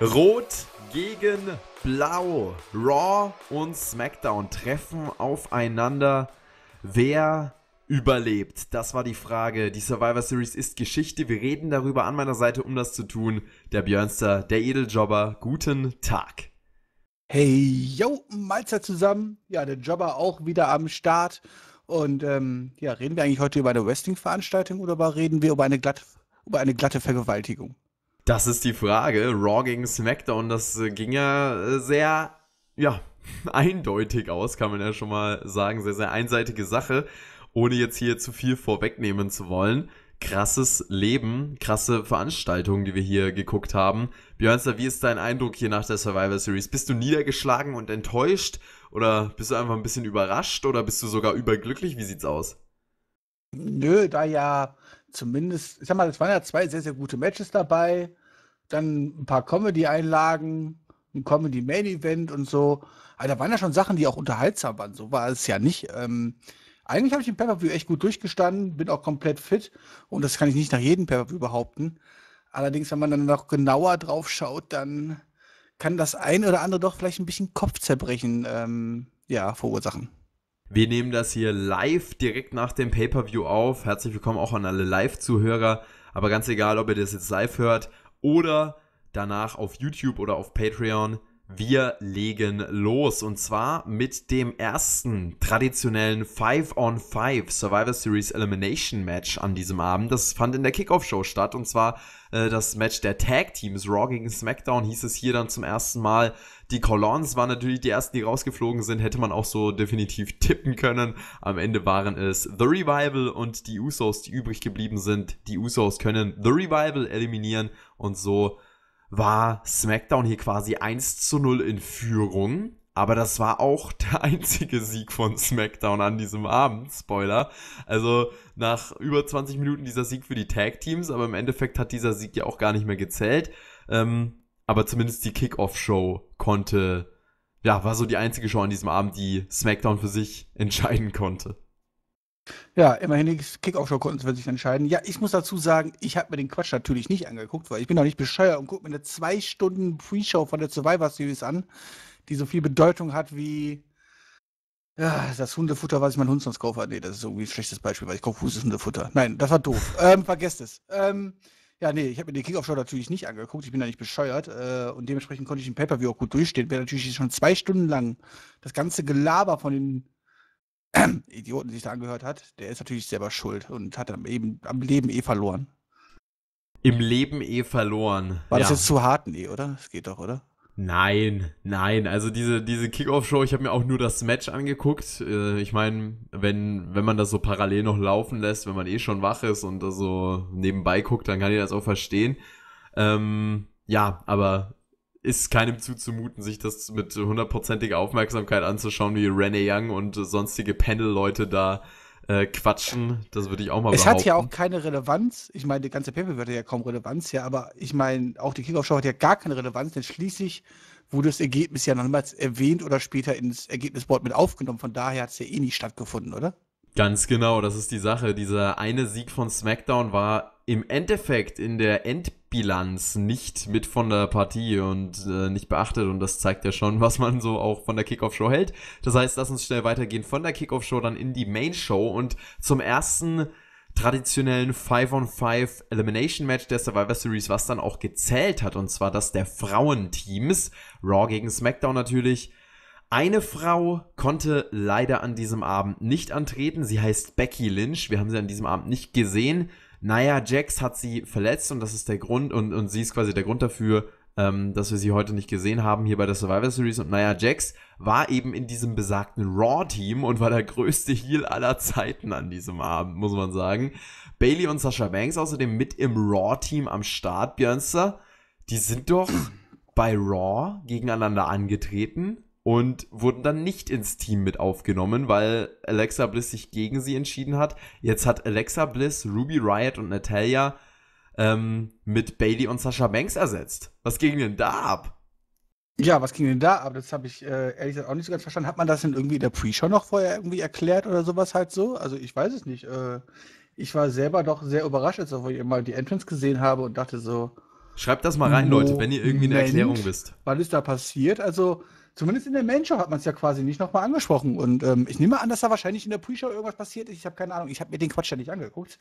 Rot gegen Blau. Raw und SmackDown treffen aufeinander. Wer überlebt? Das war die Frage. Die Survivor Series ist Geschichte. Wir reden darüber an meiner Seite, um das zu tun. Der Björnster, der Edeljobber. Guten Tag. Hey, yo, Mahlzeit zusammen. Ja, der Jobber auch wieder am Start. Und ähm, ja, reden wir eigentlich heute über eine Wrestling-Veranstaltung oder reden wir über eine, glatt, über eine glatte Vergewaltigung? Das ist die Frage. Raw gegen SmackDown, das äh, ging ja äh, sehr, ja, eindeutig aus, kann man ja schon mal sagen. Sehr, sehr einseitige Sache, ohne jetzt hier zu viel vorwegnehmen zu wollen. Krasses Leben, krasse Veranstaltungen, die wir hier geguckt haben. Björnster, wie ist dein Eindruck hier nach der Survivor Series? Bist du niedergeschlagen und enttäuscht? Oder bist du einfach ein bisschen überrascht? Oder bist du sogar überglücklich? Wie sieht's aus? Nö, da ja zumindest, ich sag mal, es waren ja zwei sehr, sehr gute Matches dabei, dann ein paar Comedy-Einlagen, ein Comedy-Main-Event und so. Aber da waren ja schon Sachen, die auch unterhaltsam waren. So war es ja nicht. Ähm, eigentlich habe ich den Pay-Per-View echt gut durchgestanden, bin auch komplett fit und das kann ich nicht nach jedem Pay-Per-View behaupten. Allerdings, wenn man dann noch genauer drauf schaut, dann kann das ein oder andere doch vielleicht ein bisschen Kopfzerbrechen ähm, ja, verursachen. Wir nehmen das hier live direkt nach dem Pay-per-view auf. Herzlich willkommen auch an alle Live-Zuhörer. Aber ganz egal, ob ihr das jetzt live hört oder danach auf YouTube oder auf Patreon. Wir legen los und zwar mit dem ersten traditionellen 5 on 5 Survivor Series Elimination Match an diesem Abend. Das fand in der Kickoff Show statt und zwar äh, das Match der Tag Teams Raw gegen SmackDown hieß es hier dann zum ersten Mal die Colons waren natürlich die ersten, die rausgeflogen sind. Hätte man auch so definitiv tippen können. Am Ende waren es The Revival und die Usos, die übrig geblieben sind. Die Usos können The Revival eliminieren und so war SmackDown hier quasi 1 zu 0 in Führung. Aber das war auch der einzige Sieg von SmackDown an diesem Abend. Spoiler. Also nach über 20 Minuten dieser Sieg für die Tag Teams, aber im Endeffekt hat dieser Sieg ja auch gar nicht mehr gezählt. Ähm, aber zumindest die Kickoff-Show konnte, ja, war so die einzige Show an diesem Abend, die SmackDown für sich entscheiden konnte. Ja, immerhin die Kickoff-Show konnten sie für sich entscheiden. Ja, ich muss dazu sagen, ich habe mir den Quatsch natürlich nicht angeguckt, weil ich bin doch nicht bescheuert und gucke mir eine zwei Stunden Pre-Show von der Survivor Series an, die so viel Bedeutung hat wie ja, das Hundefutter, was ich meinen Hund sonst kaufe. Nee, das ist irgendwie ein schlechtes Beispiel, weil ich kaufe Fußes Hundefutter. Nein, das war doof. ähm, vergesst es. Ähm, ja, nee, ich habe mir den Kickoff-Show natürlich nicht angeguckt. Ich bin da nicht bescheuert. Äh, und dementsprechend konnte ich den Pay-Per-View auch gut durchstehen. Wer natürlich schon zwei Stunden lang das ganze Gelaber von den äh, Idioten, sich da angehört hat. Der ist natürlich selber schuld und hat dann eben, am Leben eh verloren. Im Leben eh verloren. War ja. das jetzt zu hart? Nee, oder? Das geht doch, oder? Nein, nein. Also diese, diese Kickoff-Show, ich habe mir auch nur das Match angeguckt. Äh, ich meine, wenn, wenn man das so parallel noch laufen lässt, wenn man eh schon wach ist und so nebenbei guckt, dann kann ich das auch verstehen. Ähm, ja, aber ist keinem zuzumuten, sich das mit hundertprozentiger Aufmerksamkeit anzuschauen, wie Rene Young und sonstige Panel-Leute da äh, quatschen. Das würde ich auch mal es behaupten. Es hat ja auch keine Relevanz. Ich meine, die ganze Paper hatte ja kaum Relevanz, ja, aber ich meine, auch die Kickoff-Show hat ja gar keine Relevanz, denn schließlich wurde das Ergebnis ja nochmals erwähnt oder später ins Ergebnisboard mit aufgenommen. Von daher hat es ja eh nicht stattgefunden, oder? Ganz genau, das ist die Sache. Dieser eine Sieg von SmackDown war im Endeffekt in der Endbildung Bilanz nicht mit von der Partie und äh, nicht beachtet. Und das zeigt ja schon, was man so auch von der Kickoff-Show hält. Das heißt, lass uns schnell weitergehen von der Kickoff-Show dann in die Main-Show und zum ersten traditionellen 5-on-5 Elimination Match der Survivor Series, was dann auch gezählt hat, und zwar das der Frauenteams. Raw gegen SmackDown natürlich. Eine Frau konnte leider an diesem Abend nicht antreten. Sie heißt Becky Lynch. Wir haben sie an diesem Abend nicht gesehen naja, Jax hat sie verletzt und das ist der Grund und, und sie ist quasi der Grund dafür, ähm, dass wir sie heute nicht gesehen haben hier bei der Survivor Series. Und naja, Jax war eben in diesem besagten Raw-Team und war der größte Heal aller Zeiten an diesem Abend, muss man sagen. Bailey und Sasha Banks außerdem mit im Raw-Team am Start, Björnster. Die sind doch bei Raw gegeneinander angetreten und wurden dann nicht ins Team mit aufgenommen, weil Alexa Bliss sich gegen sie entschieden hat. Jetzt hat Alexa Bliss, Ruby Riot und Natalia ähm, mit Bailey und Sasha Banks ersetzt. Was ging denn da ab? Ja, was ging denn da ab? Das habe ich äh, ehrlich gesagt auch nicht so ganz verstanden. Hat man das denn irgendwie in der Pre-Show noch vorher irgendwie erklärt oder sowas halt so? Also ich weiß es nicht. Äh, ich war selber doch sehr überrascht, als ich mal die Entrance gesehen habe und dachte so. Schreibt das mal rein, Leute, wenn ihr irgendwie eine Erklärung wisst. Was ist da passiert? Also zumindest in der Main Show hat man es ja quasi nicht nochmal angesprochen. Und ähm, ich nehme an, dass da wahrscheinlich in der Pre-Show irgendwas passiert ist. Ich habe keine Ahnung. Ich habe mir den Quatsch ja nicht angeguckt.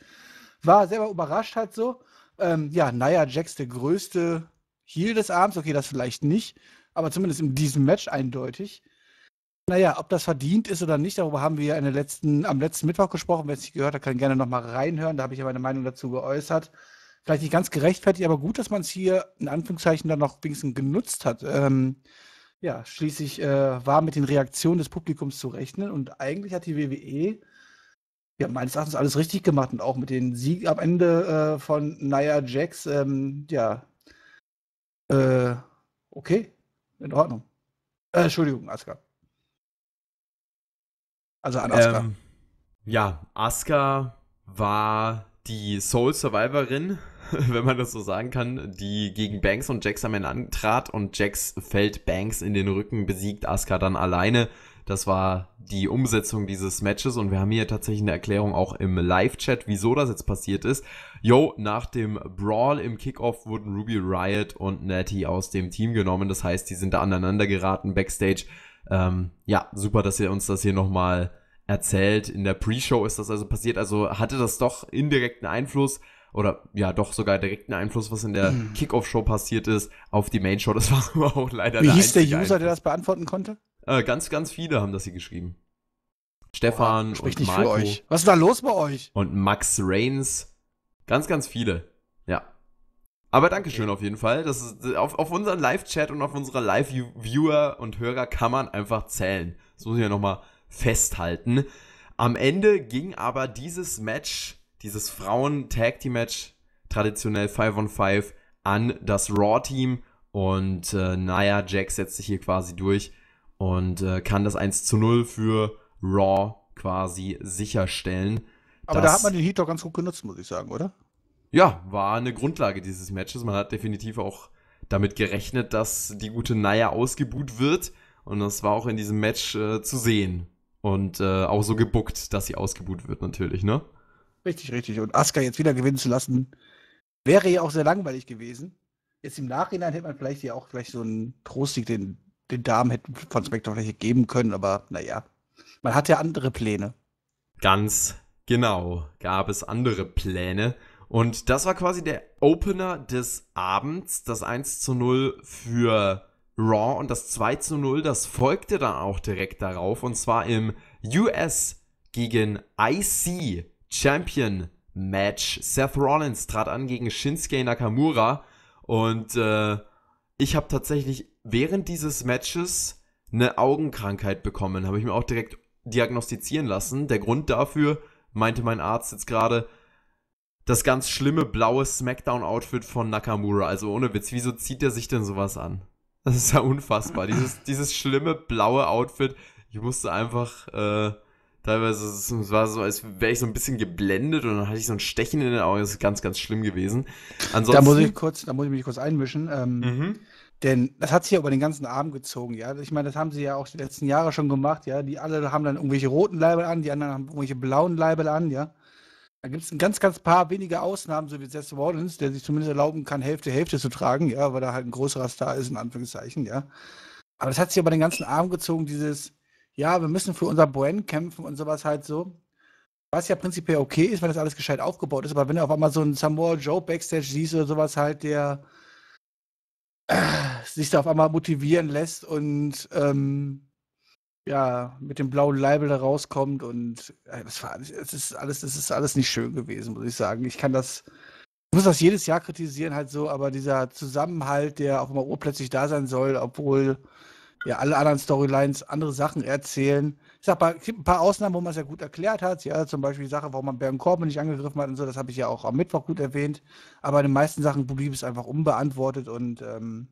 War selber überrascht halt so. Ähm, ja, naja, Jax, der größte Heal des Abends. Okay, das vielleicht nicht. Aber zumindest in diesem Match eindeutig. Naja, ob das verdient ist oder nicht, darüber haben wir ja letzten, am letzten Mittwoch gesprochen. Wer es nicht gehört hat, kann gerne nochmal reinhören. Da habe ich ja meine Meinung dazu geäußert. Vielleicht nicht ganz gerechtfertigt, aber gut, dass man es hier in Anführungszeichen dann noch wenigstens genutzt hat. Ähm, ja, schließlich äh, war mit den Reaktionen des Publikums zu rechnen und eigentlich hat die WWE ja meines Erachtens alles richtig gemacht und auch mit dem Sieg am Ende äh, von Nia Jax, ähm, ja, äh, okay, in Ordnung. Äh, Entschuldigung, Asuka. Also an Asuka. Ähm, ja, Asuka war die Soul Survivorin wenn man das so sagen kann, die gegen Banks und Jax am Ende antrat und Jax fällt Banks in den Rücken, besiegt Asuka dann alleine. Das war die Umsetzung dieses Matches und wir haben hier tatsächlich eine Erklärung auch im Live-Chat, wieso das jetzt passiert ist. Yo, nach dem Brawl im Kickoff wurden Ruby Riot und Natty aus dem Team genommen. Das heißt, die sind da aneinander geraten backstage. Ähm, ja, super, dass ihr uns das hier nochmal erzählt. In der Pre-Show ist das also passiert. Also hatte das doch indirekten Einfluss oder ja doch sogar direkten Einfluss, was in der hm. Kickoff-Show passiert ist, auf die Main-Show. Das war aber auch leider Wie der hieß der User, Einfluss. der das beantworten konnte? Äh, ganz, ganz viele haben das hier geschrieben. Stefan Boah, und Marco. Was ist da los bei euch? Und Max Reigns. Ganz, ganz viele. Ja. Aber Dankeschön okay. auf jeden Fall. Das ist, auf, auf unseren Live-Chat und auf unsere Live-Viewer und Hörer kann man einfach zählen. Das muss ich ja nochmal festhalten. Am Ende ging aber dieses Match dieses Frauen-Tag-Team-Match traditionell 5 on 5 an das Raw-Team. Und äh, naja, Jack setzt sich hier quasi durch und äh, kann das 1 zu 0 für Raw quasi sicherstellen. Aber da hat man den Heat doch ganz gut genutzt, muss ich sagen, oder? Ja, war eine Grundlage dieses Matches. Man hat definitiv auch damit gerechnet, dass die gute Naya ausgebuht wird. Und das war auch in diesem Match äh, zu sehen. Und äh, auch so gebuckt, dass sie ausgebuht wird, natürlich, ne? Richtig, richtig. Und Asuka jetzt wieder gewinnen zu lassen, wäre ja auch sehr langweilig gewesen. Jetzt im Nachhinein hätte man vielleicht ja auch vielleicht so einen Trostig den, den Damen hätten von Spectre vielleicht geben können, aber naja, man hat ja andere Pläne. Ganz genau, gab es andere Pläne. Und das war quasi der Opener des Abends, das 1 zu 0 für Raw und das 2 zu 0, das folgte dann auch direkt darauf und zwar im US gegen IC Champion Match. Seth Rollins trat an gegen Shinsuke Nakamura und äh, ich habe tatsächlich während dieses Matches eine Augenkrankheit bekommen. Habe ich mir auch direkt diagnostizieren lassen. Der Grund dafür, meinte mein Arzt jetzt gerade, das ganz schlimme blaue Smackdown-Outfit von Nakamura. Also ohne Witz, wieso zieht er sich denn sowas an? Das ist ja unfassbar. Dieses, dieses schlimme blaue Outfit. Ich musste einfach äh, Teilweise es war so, als wäre ich so ein bisschen geblendet und dann hatte ich so ein Stechen in den Augen. Das ist ganz, ganz schlimm gewesen. Ansonsten, da muss ich kurz, da muss ich mich kurz einmischen. Ähm, mhm. Denn das hat sich ja über den ganzen Abend gezogen, ja. Ich meine, das haben sie ja auch die letzten Jahre schon gemacht, ja. Die alle haben dann irgendwelche roten Leibel an, die anderen haben irgendwelche blauen Leibel an, ja. Da gibt es ein ganz, ganz paar wenige Ausnahmen, so wie Seth Rollins, der sich zumindest erlauben kann, Hälfte, Hälfte zu tragen, ja, weil da halt ein größerer Star ist, in Anführungszeichen, ja. Aber das hat sich über den ganzen Abend gezogen, dieses, ja, wir müssen für unser Buen kämpfen und sowas halt so. Was ja prinzipiell okay ist, weil das alles gescheit aufgebaut ist, aber wenn du auf einmal so einen Samoa Joe Backstage siehst oder sowas halt, der äh, sich da auf einmal motivieren lässt und ähm, ja, mit dem blauen Leibel da rauskommt und äh, es ist alles, das ist alles nicht schön gewesen, muss ich sagen. Ich kann das, ich muss das jedes Jahr kritisieren, halt so, aber dieser Zusammenhalt, der auf einmal urplötzlich da sein soll, obwohl ja alle anderen Storylines andere Sachen erzählen. Ich sag mal, es gibt ein paar Ausnahmen, wo man es ja gut erklärt hat. Ja, zum Beispiel die Sache, warum man Baron Corbin nicht angegriffen hat und so, das habe ich ja auch am Mittwoch gut erwähnt. Aber in den meisten Sachen blieb es einfach unbeantwortet und ähm,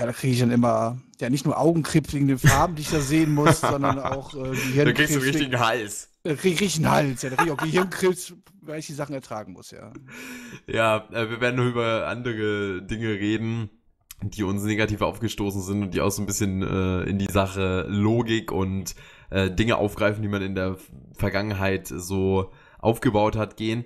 ja, da kriege ich dann immer, ja, nicht nur Augenkrebs wegen den Farben, die ich da sehen muss, sondern auch äh, Gehirnkrebs. Da kriegst du einen richtigen Hals. Da krieg ich einen Hals, ja. Da krieg ich auch Gehirnkrebs, weil ich die Sachen ertragen muss, ja. Ja, äh, wir werden noch über andere Dinge reden die uns negativ aufgestoßen sind und die auch so ein bisschen äh, in die Sache Logik und äh, Dinge aufgreifen, die man in der Vergangenheit so aufgebaut hat, gehen.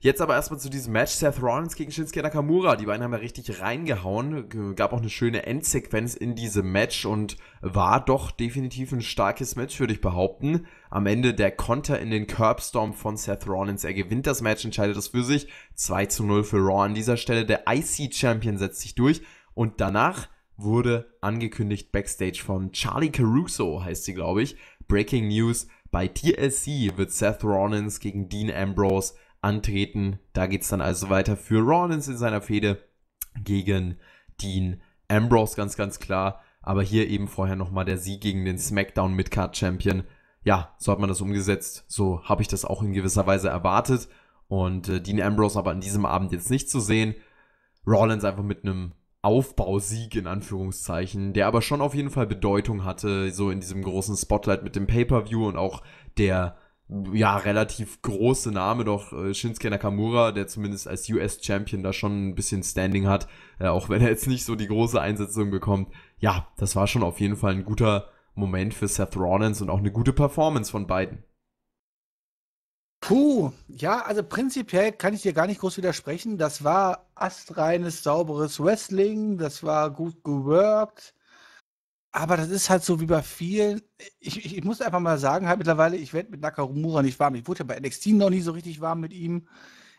Jetzt aber erstmal zu diesem Match Seth Rollins gegen Shinsuke Nakamura. Die beiden haben ja richtig reingehauen. Gab auch eine schöne Endsequenz in diesem Match und war doch definitiv ein starkes Match, würde ich behaupten. Am Ende der Konter in den Curbstorm von Seth Rollins. Er gewinnt das Match, entscheidet das für sich. 2 zu 0 für Raw an dieser Stelle. Der IC-Champion setzt sich durch und danach wurde angekündigt backstage von Charlie Caruso, heißt sie, glaube ich. Breaking News, bei TLC wird Seth Rollins gegen Dean Ambrose antreten. Da geht es dann also weiter für Rollins in seiner Fehde gegen Dean Ambrose, ganz, ganz klar. Aber hier eben vorher nochmal der Sieg gegen den SmackDown Midcard Champion. Ja, so hat man das umgesetzt. So habe ich das auch in gewisser Weise erwartet. Und äh, Dean Ambrose aber an diesem Abend jetzt nicht zu sehen. Rollins einfach mit einem Aufbausieg in Anführungszeichen, der aber schon auf jeden Fall Bedeutung hatte, so in diesem großen Spotlight mit dem Pay-per-View und auch der ja relativ große Name doch äh, Shinsuke Nakamura, der zumindest als US Champion da schon ein bisschen Standing hat, äh, auch wenn er jetzt nicht so die große Einsetzung bekommt. Ja, das war schon auf jeden Fall ein guter Moment für Seth Rollins und auch eine gute Performance von beiden. Puh, ja, also prinzipiell kann ich dir gar nicht groß widersprechen. Das war astreines, sauberes Wrestling, das war gut geworkt. Aber das ist halt so wie bei vielen. Ich, ich, ich muss einfach mal sagen, halt mittlerweile, ich werde mit Nakamura nicht warm. Ich wurde ja bei NXT noch nie so richtig warm mit ihm.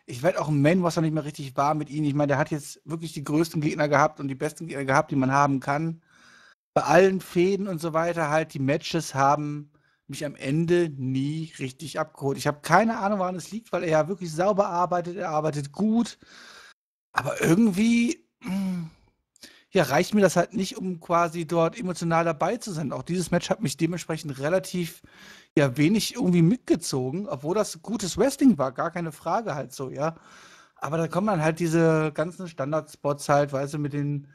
Ich werde auch im Main Roster nicht mehr richtig warm mit ihm. Ich meine, der hat jetzt wirklich die größten Gegner gehabt und die besten Gegner gehabt, die man haben kann. Bei allen Fäden und so weiter halt, die Matches haben mich am Ende nie richtig abgeholt. Ich habe keine Ahnung, woran es liegt, weil er ja wirklich sauber arbeitet, er arbeitet gut. Aber irgendwie hm, ja, reicht mir das halt nicht, um quasi dort emotional dabei zu sein. Auch dieses Match hat mich dementsprechend relativ ja wenig irgendwie mitgezogen, obwohl das gutes Wrestling war, gar keine Frage halt so, ja. Aber da kommen dann halt diese ganzen Standardspots halt, weißt du, mit den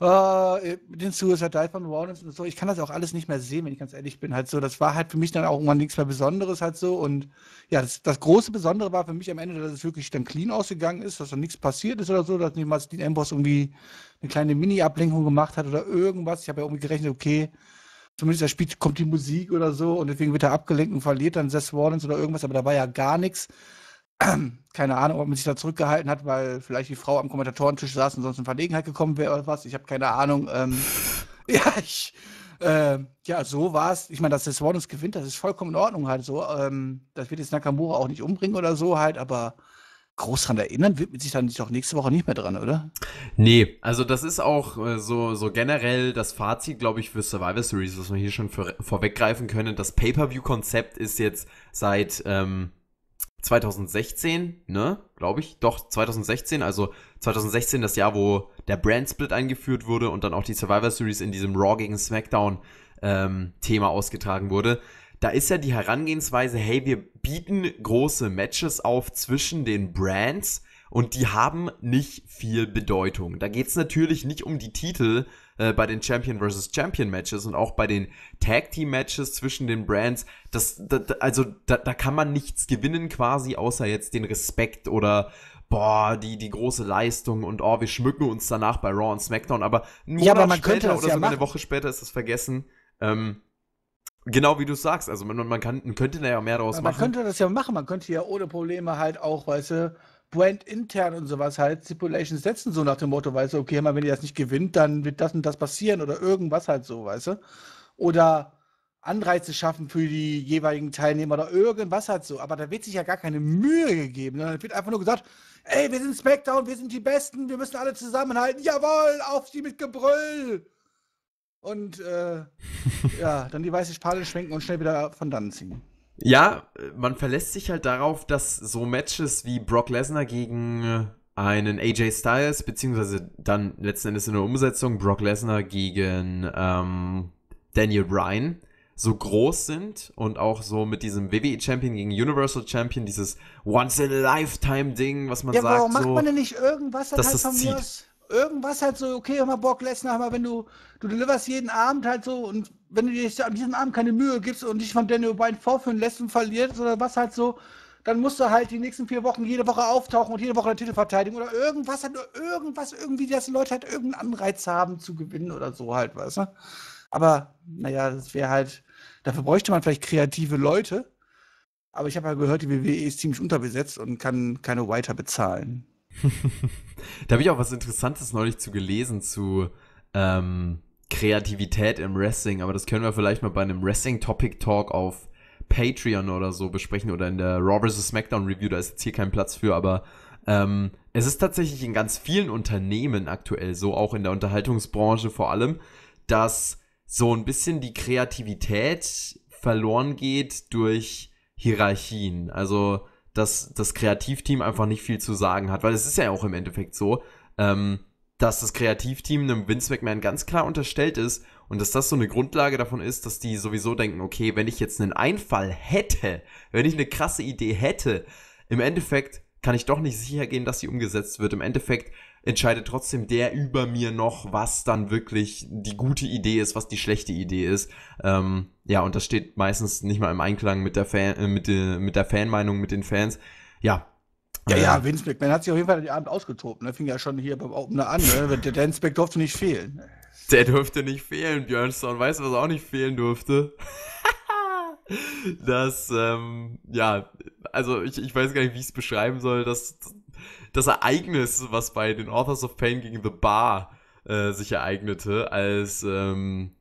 Ah, äh, den Suicide Dive von Warnings und so. Ich kann das auch alles nicht mehr sehen, wenn ich ganz ehrlich bin. Halt so, das war halt für mich dann auch irgendwann nichts mehr Besonderes halt so. Und ja, das, das große Besondere war für mich am Ende, dass es wirklich dann clean ausgegangen ist, dass da nichts passiert ist oder so, dass niemals Dean Ambrose irgendwie eine kleine Mini-Ablenkung gemacht hat oder irgendwas. Ich habe ja irgendwie gerechnet, okay, zumindest das Spiel kommt die Musik oder so und deswegen wird er abgelenkt und verliert dann Seth Rollins oder irgendwas, aber da war ja gar nichts keine Ahnung, ob man sich da zurückgehalten hat, weil vielleicht die Frau am Kommentatorentisch saß und sonst in Verlegenheit gekommen wäre oder was. Ich habe keine Ahnung. Ähm, ja, ich, äh, ja, so war es. Ich meine, dass das Warnes gewinnt, das ist vollkommen in Ordnung halt so. Ähm, das wird jetzt Nakamura auch nicht umbringen oder so halt, aber groß dran erinnern wird man sich dann doch nächste Woche nicht mehr dran, oder? Nee, also das ist auch äh, so, so generell das Fazit, glaube ich, für Survivor Series, was wir hier schon für, vorweggreifen können. Das Pay-Per-View-Konzept ist jetzt seit, ähm, 2016, ne, glaube ich, doch 2016, also 2016 das Jahr, wo der Brand Split eingeführt wurde und dann auch die Survivor Series in diesem Raw gegen SmackDown ähm, Thema ausgetragen wurde. Da ist ja die Herangehensweise, hey, wir bieten große Matches auf zwischen den Brands, und die haben nicht viel Bedeutung. Da geht es natürlich nicht um die Titel äh, bei den Champion vs. Champion Matches und auch bei den Tag Team Matches zwischen den Brands. Das, das also da, da kann man nichts gewinnen quasi, außer jetzt den Respekt oder boah, die, die große Leistung und oh, wir schmücken uns danach bei Raw und SmackDown. Aber nur ja, aber man später oder ja sogar eine Woche später ist das vergessen. Ähm, Genau wie du sagst, also man, man, kann, man könnte da ja mehr draus man machen. Man könnte das ja machen, man könnte ja ohne Probleme halt auch, weißt du, Brand intern und sowas halt Stipulations setzen, so nach dem Motto, weißt du, okay, mal, wenn ihr das nicht gewinnt, dann wird das und das passieren oder irgendwas halt so, weißt du? Oder Anreize schaffen für die jeweiligen Teilnehmer oder irgendwas halt so. Aber da wird sich ja gar keine Mühe gegeben. Ne? Da wird einfach nur gesagt, ey, wir sind SmackDown, wir sind die Besten, wir müssen alle zusammenhalten. Jawohl, auf die mit Gebrüll! Und äh, ja, dann die weiße Spade schwenken und schnell wieder von dann ziehen. Ja, äh, man verlässt sich halt darauf, dass so Matches wie Brock Lesnar gegen äh, einen AJ Styles, beziehungsweise dann letzten Endes in der Umsetzung Brock Lesnar gegen ähm, Daniel Bryan so groß sind und auch so mit diesem WWE Champion gegen Universal Champion, dieses Once in a Lifetime Ding, was man ja, sagt. Warum so, macht man denn nicht irgendwas, das das, heißt das zieht irgendwas halt so, okay, mal Bock, Lesnar, mal wenn du, du deliverst jeden Abend halt so und wenn du dir an diesem Abend keine Mühe gibst und dich von Daniel Bryan vorführen lässt und verlierst oder was halt so, dann musst du halt die nächsten vier Wochen jede Woche auftauchen und jede Woche den Titel verteidigen oder irgendwas halt, irgendwas irgendwie, dass die Leute halt irgendeinen Anreiz haben zu gewinnen oder so halt, weißt du? Aber naja, das wäre halt, dafür bräuchte man vielleicht kreative Leute. Aber ich habe ja gehört, die WWE ist ziemlich unterbesetzt und kann keine weiter bezahlen. da habe ich auch was Interessantes neulich zu gelesen, zu ähm, Kreativität im Wrestling, aber das können wir vielleicht mal bei einem Wrestling-Topic-Talk auf Patreon oder so besprechen oder in der Raw vs. SmackDown Review, da ist jetzt hier kein Platz für, aber ähm, es ist tatsächlich in ganz vielen Unternehmen aktuell so, auch in der Unterhaltungsbranche vor allem, dass so ein bisschen die Kreativität verloren geht durch Hierarchien. Also dass das Kreativteam einfach nicht viel zu sagen hat, weil es ist ja auch im Endeffekt so, ähm, dass das Kreativteam einem Vince McMahon ganz klar unterstellt ist und dass das so eine Grundlage davon ist, dass die sowieso denken, okay, wenn ich jetzt einen Einfall hätte, wenn ich eine krasse Idee hätte, im Endeffekt kann ich doch nicht sicher gehen, dass sie umgesetzt wird. Im Endeffekt entscheidet trotzdem der über mir noch, was dann wirklich die gute Idee ist, was die schlechte Idee ist. Ähm, ja, und das steht meistens nicht mal im Einklang mit der, Fan, äh, mit, de, äh, mit der Fanmeinung, mit den Fans. Ja, ja, ja, äh, Vince McMahon hat sich auf jeden Fall den Abend ausgetobt. Ne? Fing ja schon hier beim Opener an. Ne? Der Dance durfte nicht fehlen. Der durfte nicht fehlen, Björnstone. Weißt du, was auch nicht fehlen durfte? das, ähm, ja, also ich, ich weiß gar nicht, wie ich es beschreiben soll. Das, das Ereignis, was bei den Authors of Pain gegen The Bar äh, sich ereignete, als ähm,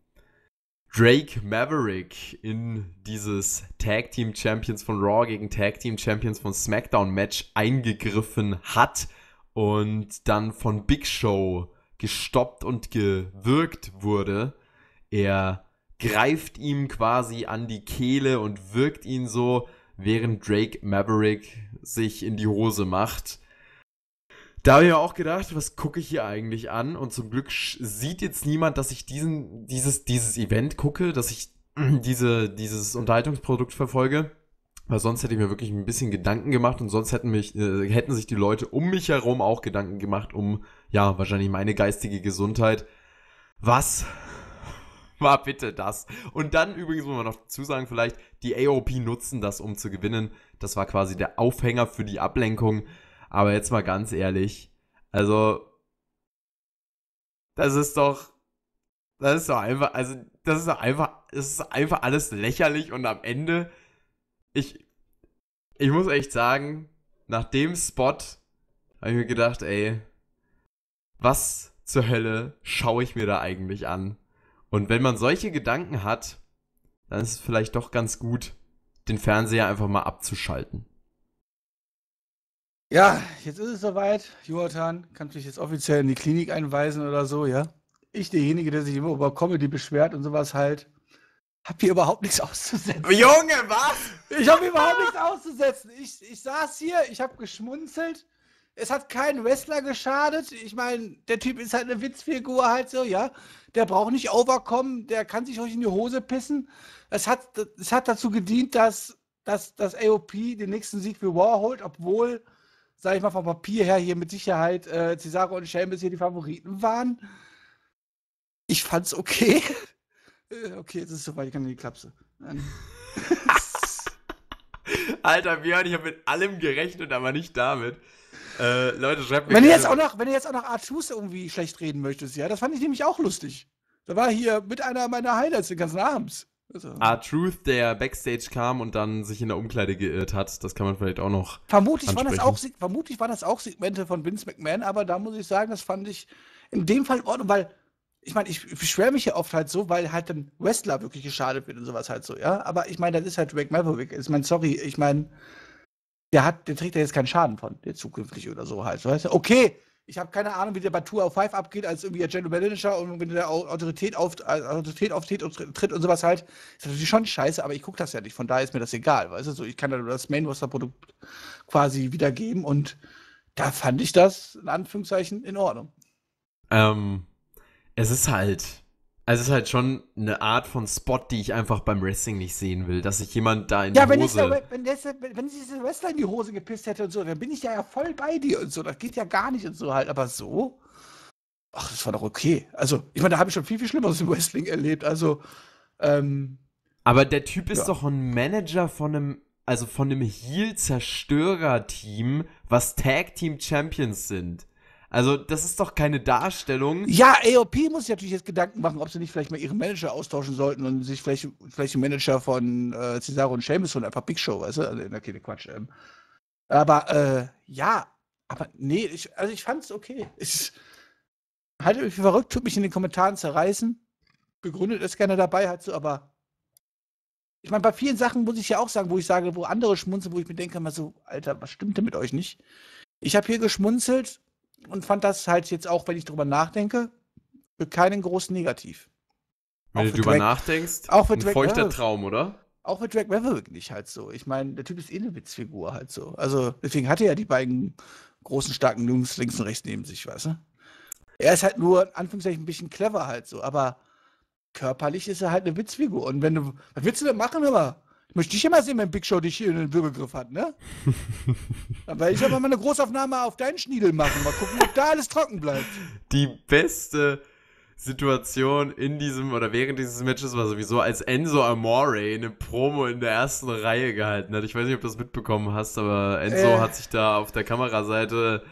Drake Maverick in dieses Tag Team Champions von Raw gegen Tag Team Champions von SmackDown Match eingegriffen hat und dann von Big Show gestoppt und gewürgt wurde. Er greift ihm quasi an die Kehle und wirkt ihn so, während Drake Maverick sich in die Hose macht. Da habe ich mir auch gedacht, was gucke ich hier eigentlich an? Und zum Glück sieht jetzt niemand, dass ich diesen, dieses, dieses Event gucke, dass ich diese, dieses Unterhaltungsprodukt verfolge. Weil sonst hätte ich mir wirklich ein bisschen Gedanken gemacht und sonst hätten, mich, äh, hätten sich die Leute um mich herum auch Gedanken gemacht um, ja, wahrscheinlich meine geistige Gesundheit. Was war bitte das? Und dann übrigens muss man noch dazu sagen, vielleicht, die AOP nutzen das, um zu gewinnen. Das war quasi der Aufhänger für die Ablenkung. Aber jetzt mal ganz ehrlich, also das ist doch, das ist doch einfach, also das ist doch einfach, es ist einfach alles lächerlich und am Ende, ich, ich muss echt sagen, nach dem Spot habe ich mir gedacht, ey, was zur Hölle schaue ich mir da eigentlich an? Und wenn man solche Gedanken hat, dann ist es vielleicht doch ganz gut, den Fernseher einfach mal abzuschalten. Ja, jetzt ist es soweit. Jonathan, kannst du dich jetzt offiziell in die Klinik einweisen oder so, ja? Ich, derjenige, der sich immer über Comedy beschwert und sowas halt, hab hier überhaupt nichts auszusetzen. Junge, was? Ich habe überhaupt nichts auszusetzen. Ich, ich saß hier, ich hab geschmunzelt. Es hat keinen Wrestler geschadet. Ich meine, der Typ ist halt eine Witzfigur halt so, ja. Der braucht nicht overkommen, der kann sich ruhig in die Hose pissen. Es hat, es hat dazu gedient, dass, dass, dass AOP den nächsten Sieg für War holt, obwohl sage ich mal, vom Papier her hier mit Sicherheit äh, Cesaro und Sheamus hier die Favoriten waren. Ich fand's okay. Äh, okay, jetzt ist es soweit, ich kann in die Klapse. Alter Björn, ich habe mit allem gerechnet, aber nicht damit. Äh, Leute, schreibt mir. Wenn ihr jetzt auch noch, wenn ihr jetzt auch noch Artus irgendwie schlecht reden möchtest, ja, das fand ich nämlich auch lustig. Da war hier mit einer meiner Highlights den ganzen Abend. R-Truth, ah, der Backstage kam und dann sich in der Umkleide geirrt hat. Das kann man vielleicht auch noch. Vermutlich, waren das auch, vermutlich waren das auch Segmente von Vince McMahon, aber da muss ich sagen, das fand ich in dem Fall in Ordnung, weil ich meine, ich beschwere mich ja oft halt so, weil halt ein Wrestler wirklich geschadet wird und sowas halt so, ja. Aber ich meine, das ist halt Drake Maverick. Ich meine, sorry, ich meine, der hat, der trägt ja jetzt keinen Schaden von, der zukünftig oder so halt. So heißt, okay, ich habe keine Ahnung, wie der bei of Five abgeht, als irgendwie der General Manager und wenn der Autorität, auf, äh, Autorität auftritt und, tritt und sowas halt. Ist natürlich schon scheiße, aber ich gucke das ja nicht. Von daher ist mir das egal. Weißt du, so, ich kann das Main Roster Produkt quasi wiedergeben und da fand ich das in Anführungszeichen in Ordnung. Ähm, es ist halt also es ist halt schon eine Art von Spot, die ich einfach beim Wrestling nicht sehen will, dass sich jemand da in ja, die wenn Hose... Ja, wenn, wenn sich dieser Wrestler in die Hose gepisst hätte und so, dann bin ich ja, ja voll bei dir und so. Das geht ja gar nicht und so halt. Aber so? Ach, das war doch okay. Also, ich meine, da habe ich schon viel, viel Schlimmeres im Wrestling erlebt. Also, ähm... Aber der Typ ist ja. doch ein Manager von einem, also von einem Heel-Zerstörer-Team, was Tag-Team-Champions sind. Also, das ist doch keine Darstellung. Ja, AOP muss sich natürlich jetzt Gedanken machen, ob sie nicht vielleicht mal ihren Manager austauschen sollten und sich vielleicht, vielleicht den Manager von äh, Cesaro und Sheamus und einfach Big Show, weißt du? Also, okay, Quatsch. Ähm. Aber, äh, ja, aber nee, ich, also ich fand's okay. Ich halte mich für verrückt, tut mich in den Kommentaren zerreißen. Begründet es gerne dabei, halt so, aber ich meine, bei vielen Sachen muss ich ja auch sagen, wo ich sage, wo andere schmunzeln, wo ich mir denke, mal so, Alter, was stimmt denn mit euch nicht? Ich habe hier geschmunzelt, und fand das halt jetzt auch, wenn ich drüber nachdenke, für keinen großen Negativ. Wenn auch du drüber Drag, nachdenkst, auch ein Drag feuchter Maverick. Traum, oder? Auch für Drake Maverick nicht halt so. Ich meine, der Typ ist eh eine Witzfigur halt so. Also deswegen hatte er ja die beiden großen, starken Jungs links und rechts neben sich, weißt du? Er ist halt nur, in Anführungszeichen, ein bisschen clever halt so, aber körperlich ist er halt eine Witzfigur. Und wenn du, was willst du denn machen, aber? möchte ich immer sehen, wenn Big Show dich hier in den Würgegriff hat, ne? Dann werde ich aber mal eine Großaufnahme auf deinen Schniedel machen. Mal gucken, ob da alles trocken bleibt. Die beste Situation in diesem oder während dieses Matches war sowieso, als Enzo Amore eine Promo in der ersten Reihe gehalten hat. Ich weiß nicht, ob du das mitbekommen hast, aber Enzo äh. hat sich da auf der Kameraseite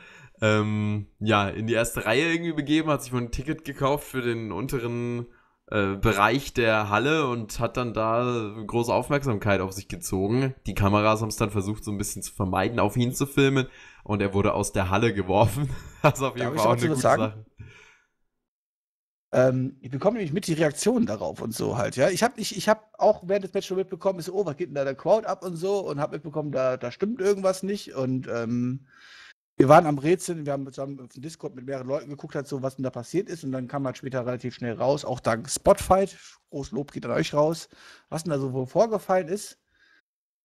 ähm, ja, in die erste Reihe irgendwie begeben, hat sich mal ein Ticket gekauft für den unteren äh, Bereich der Halle und hat dann da große Aufmerksamkeit auf sich gezogen. Die Kameras haben es dann versucht, so ein bisschen zu vermeiden, auf ihn zu filmen und er wurde aus der Halle geworfen. Das ist auf jeden Darf Fall auch eine gute sagen? Sache. Ähm, ich bekomme nämlich mit die Reaktionen darauf und so halt, ja. Ich habe ich, ich hab auch während des Matches schon mitbekommen, ist, so, oh, was geht denn da der Crowd ab und so und habe mitbekommen, da, da stimmt irgendwas nicht und ähm, wir waren am Rätseln, wir haben zusammen auf dem Discord mit mehreren Leuten geguckt, halt so, was denn da passiert ist. Und dann kam man halt später relativ schnell raus, auch dank Spotfight. Groß Lob geht an euch raus, was denn da so wohl vorgefallen ist.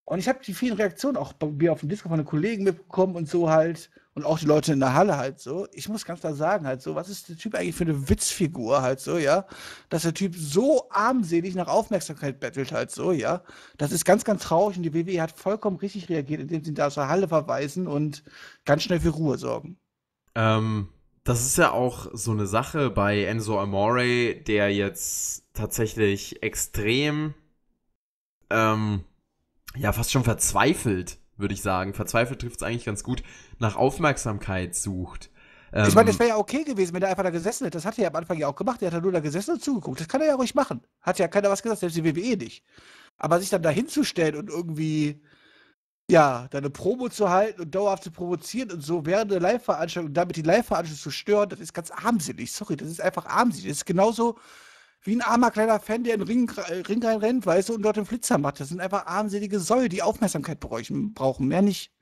Und ich habe die vielen Reaktionen auch bei mir auf dem Discord von den Kollegen mitbekommen und so halt und auch die Leute in der Halle halt so. Ich muss ganz klar sagen, halt so, was ist der Typ eigentlich für eine Witzfigur halt so, ja? Dass der Typ so armselig nach Aufmerksamkeit bettelt halt so, ja? Das ist ganz, ganz traurig und die WWE hat vollkommen richtig reagiert, indem sie ihn da aus der Halle verweisen und ganz schnell für Ruhe sorgen. Ähm, das ist ja auch so eine Sache bei Enzo Amore, der jetzt tatsächlich extrem, ähm, ja, fast schon verzweifelt würde ich sagen. Verzweifelt trifft es eigentlich ganz gut, nach Aufmerksamkeit sucht. ich meine, ähm, das wäre ja okay gewesen, wenn er einfach da gesessen hätte. Das hat er ja am Anfang ja auch gemacht. Er hat ja nur da gesessen und zugeguckt. Das kann er ja ruhig machen. Hat ja keiner was gesagt, selbst die WWE nicht. Aber sich dann da hinzustellen und irgendwie, ja, da eine Promo zu halten und dauerhaft zu provozieren und so während der Live-Veranstaltung und damit die Live-Veranstaltung zu stören, das ist ganz armselig. Sorry, das ist einfach armselig. Das ist genauso, wie ein armer kleiner Fan, der in den Ring, äh, Ring rennt, weißt du, und dort im Flitzer macht. Das sind einfach armselige Säue, die Aufmerksamkeit brauchen, mehr nicht.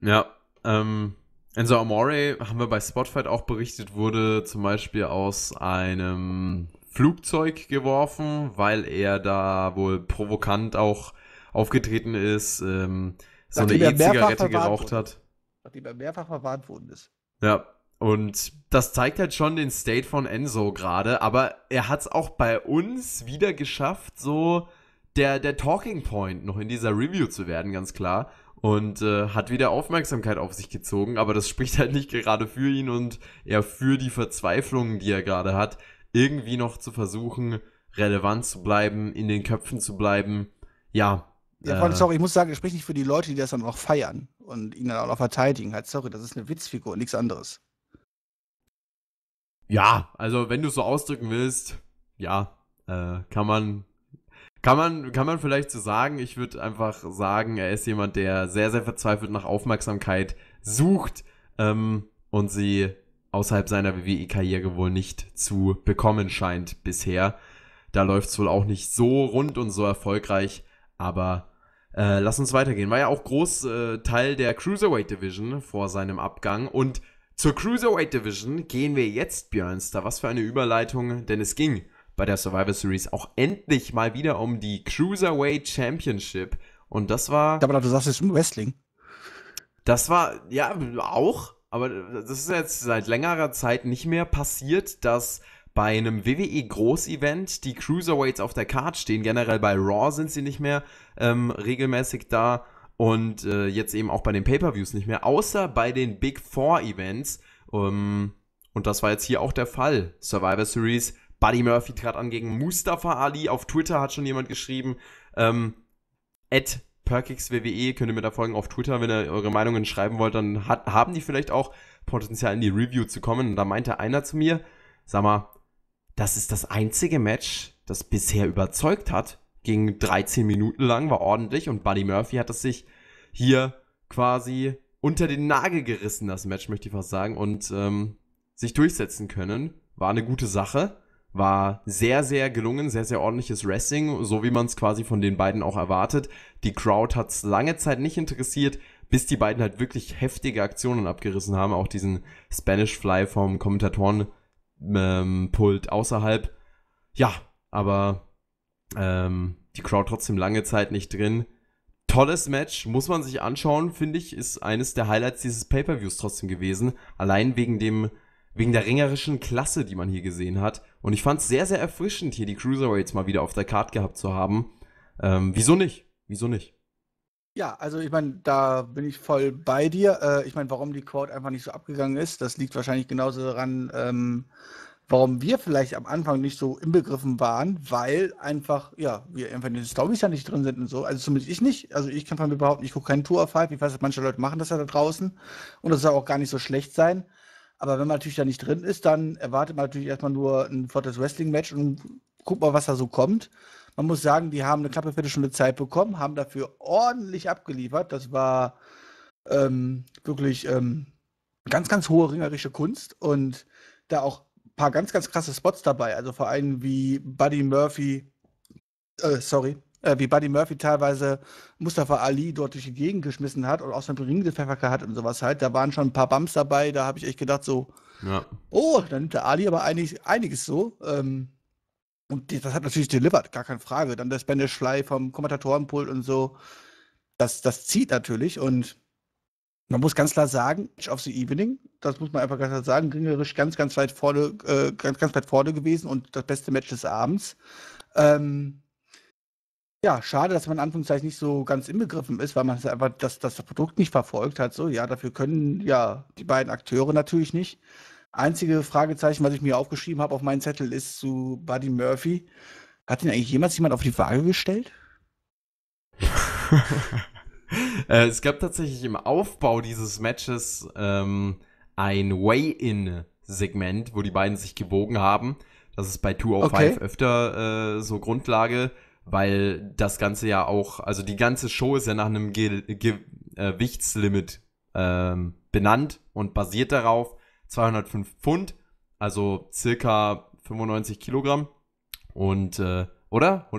Ja, ähm, Enzo Amore, haben wir bei Spotfight auch berichtet, wurde zum Beispiel aus einem Flugzeug geworfen, weil er da wohl provokant auch aufgetreten ist, ähm, so eine E-Zigarette geraucht hat. Nachdem er mehrfach verwarnt worden ist. Ja, und das zeigt halt schon den State von Enzo gerade, aber er hat es auch bei uns wieder geschafft, so der, der Talking Point noch in dieser Review zu werden, ganz klar. Und äh, hat wieder Aufmerksamkeit auf sich gezogen, aber das spricht halt nicht gerade für ihn und er für die Verzweiflung, die er gerade hat, irgendwie noch zu versuchen, relevant zu bleiben, in den Köpfen zu bleiben. Ja. Ja, vor allem, äh, sorry, ich muss sagen, ich spricht nicht für die Leute, die das dann auch feiern und ihn dann auch noch verteidigen. Halt, sorry, das ist eine Witzfigur, nichts anderes. Ja, also wenn du es so ausdrücken willst, ja, äh, kann man. Kann man, kann man vielleicht so sagen, ich würde einfach sagen, er ist jemand, der sehr, sehr verzweifelt nach Aufmerksamkeit sucht ähm, und sie außerhalb seiner WWE-Karriere wohl nicht zu bekommen scheint bisher. Da läuft es wohl auch nicht so rund und so erfolgreich, aber äh, lass uns weitergehen. War ja auch groß äh, Teil der Cruiserweight Division vor seinem Abgang und zur Cruiserweight Division gehen wir jetzt, Björnster. Was für eine Überleitung, denn es ging bei der Survivor Series auch endlich mal wieder um die Cruiserweight Championship. Und das war. Aber du sagst jetzt Wrestling. Das war, ja, auch. Aber das ist jetzt seit längerer Zeit nicht mehr passiert, dass bei einem WWE Großevent die Cruiserweights auf der Card stehen. Generell bei Raw sind sie nicht mehr ähm, regelmäßig da und äh, jetzt eben auch bei den Pay-per-Views nicht mehr, außer bei den Big Four-Events. Ähm, und das war jetzt hier auch der Fall. Survivor Series, Buddy Murphy trat an gegen Mustafa Ali. Auf Twitter hat schon jemand geschrieben, ähm, PerkixWWE könnt ihr mir da folgen auf Twitter, wenn ihr eure Meinungen schreiben wollt, dann hat, haben die vielleicht auch Potenzial in die Review zu kommen. Und da meinte einer zu mir, sag mal, das ist das einzige Match, das bisher überzeugt hat ging 13 Minuten lang, war ordentlich und Buddy Murphy hat es sich hier quasi unter den Nagel gerissen, das Match möchte ich fast sagen, und ähm, sich durchsetzen können. War eine gute Sache, war sehr, sehr gelungen, sehr, sehr ordentliches Wrestling, so wie man es quasi von den beiden auch erwartet. Die Crowd hat es lange Zeit nicht interessiert, bis die beiden halt wirklich heftige Aktionen abgerissen haben, auch diesen Spanish Fly vom Kommentatorenpult ähm, außerhalb. Ja, aber ähm, die Crowd trotzdem lange Zeit nicht drin. Tolles Match, muss man sich anschauen, finde ich, ist eines der Highlights dieses Pay-per-Views trotzdem gewesen. Allein wegen dem, wegen der ringerischen Klasse, die man hier gesehen hat. Und ich fand es sehr, sehr erfrischend, hier die Cruiserweights mal wieder auf der Card gehabt zu haben. Ähm, wieso nicht? Wieso nicht? Ja, also ich meine, da bin ich voll bei dir. Äh, ich meine, warum die Crowd einfach nicht so abgegangen ist, das liegt wahrscheinlich genauso daran, ähm, warum wir vielleicht am Anfang nicht so inbegriffen waren, weil einfach, ja, wir einfach in den Stories ja nicht drin sind und so. Also zumindest ich nicht. Also ich kann von mir behaupten, ich gucke keinen Tour auf Hype. Ich weiß, manche Leute machen das ja da draußen und das soll auch gar nicht so schlecht sein. Aber wenn man natürlich da nicht drin ist, dann erwartet man natürlich erstmal nur ein Fortes Wrestling-Match und guckt mal, was da so kommt. Man muss sagen, die haben eine knappe Viertelstunde Zeit bekommen, haben dafür ordentlich abgeliefert. Das war ähm, wirklich ähm, ganz, ganz hohe ringerische Kunst und da auch paar ganz, ganz krasse Spots dabei. Also vor allem wie Buddy Murphy, äh, sorry, äh, wie Buddy Murphy teilweise Mustafa Ali dort durch die Gegend geschmissen hat und aus dem Ring gepfeffert hat und sowas halt. Da waren schon ein paar Bumps dabei, da habe ich echt gedacht so, ja. oh, da nimmt der Ali aber einig, einiges so. Ähm, und das hat natürlich delivered, gar keine Frage. Dann der Spanish Fly vom Kommentatorenpult und so. Das, das zieht natürlich und man muss ganz klar sagen, auf the Evening, das muss man einfach ganz klar sagen, ringerisch ganz, ganz weit vorne, äh, ganz, ganz weit vorne gewesen und das beste Match des Abends. Ähm, ja, schade, dass man Anführungszeichen nicht so ganz inbegriffen ist, weil man das einfach das, das Produkt nicht verfolgt hat. So, ja, dafür können ja die beiden Akteure natürlich nicht. Einzige Fragezeichen, was ich mir aufgeschrieben habe auf meinen Zettel, ist zu Buddy Murphy. Hat ihn eigentlich jemals jemand auf die Waage gestellt? Äh, es gab tatsächlich im Aufbau dieses Matches ähm, ein Way-In-Segment, wo die beiden sich gewogen haben. Das ist bei 205 okay. öfter äh, so Grundlage, weil das Ganze ja auch, also die ganze Show ist ja nach einem Ge äh, Gewichtslimit ähm, benannt und basiert darauf 205 Pfund, also circa 95 Kilogramm. Und, äh, oder?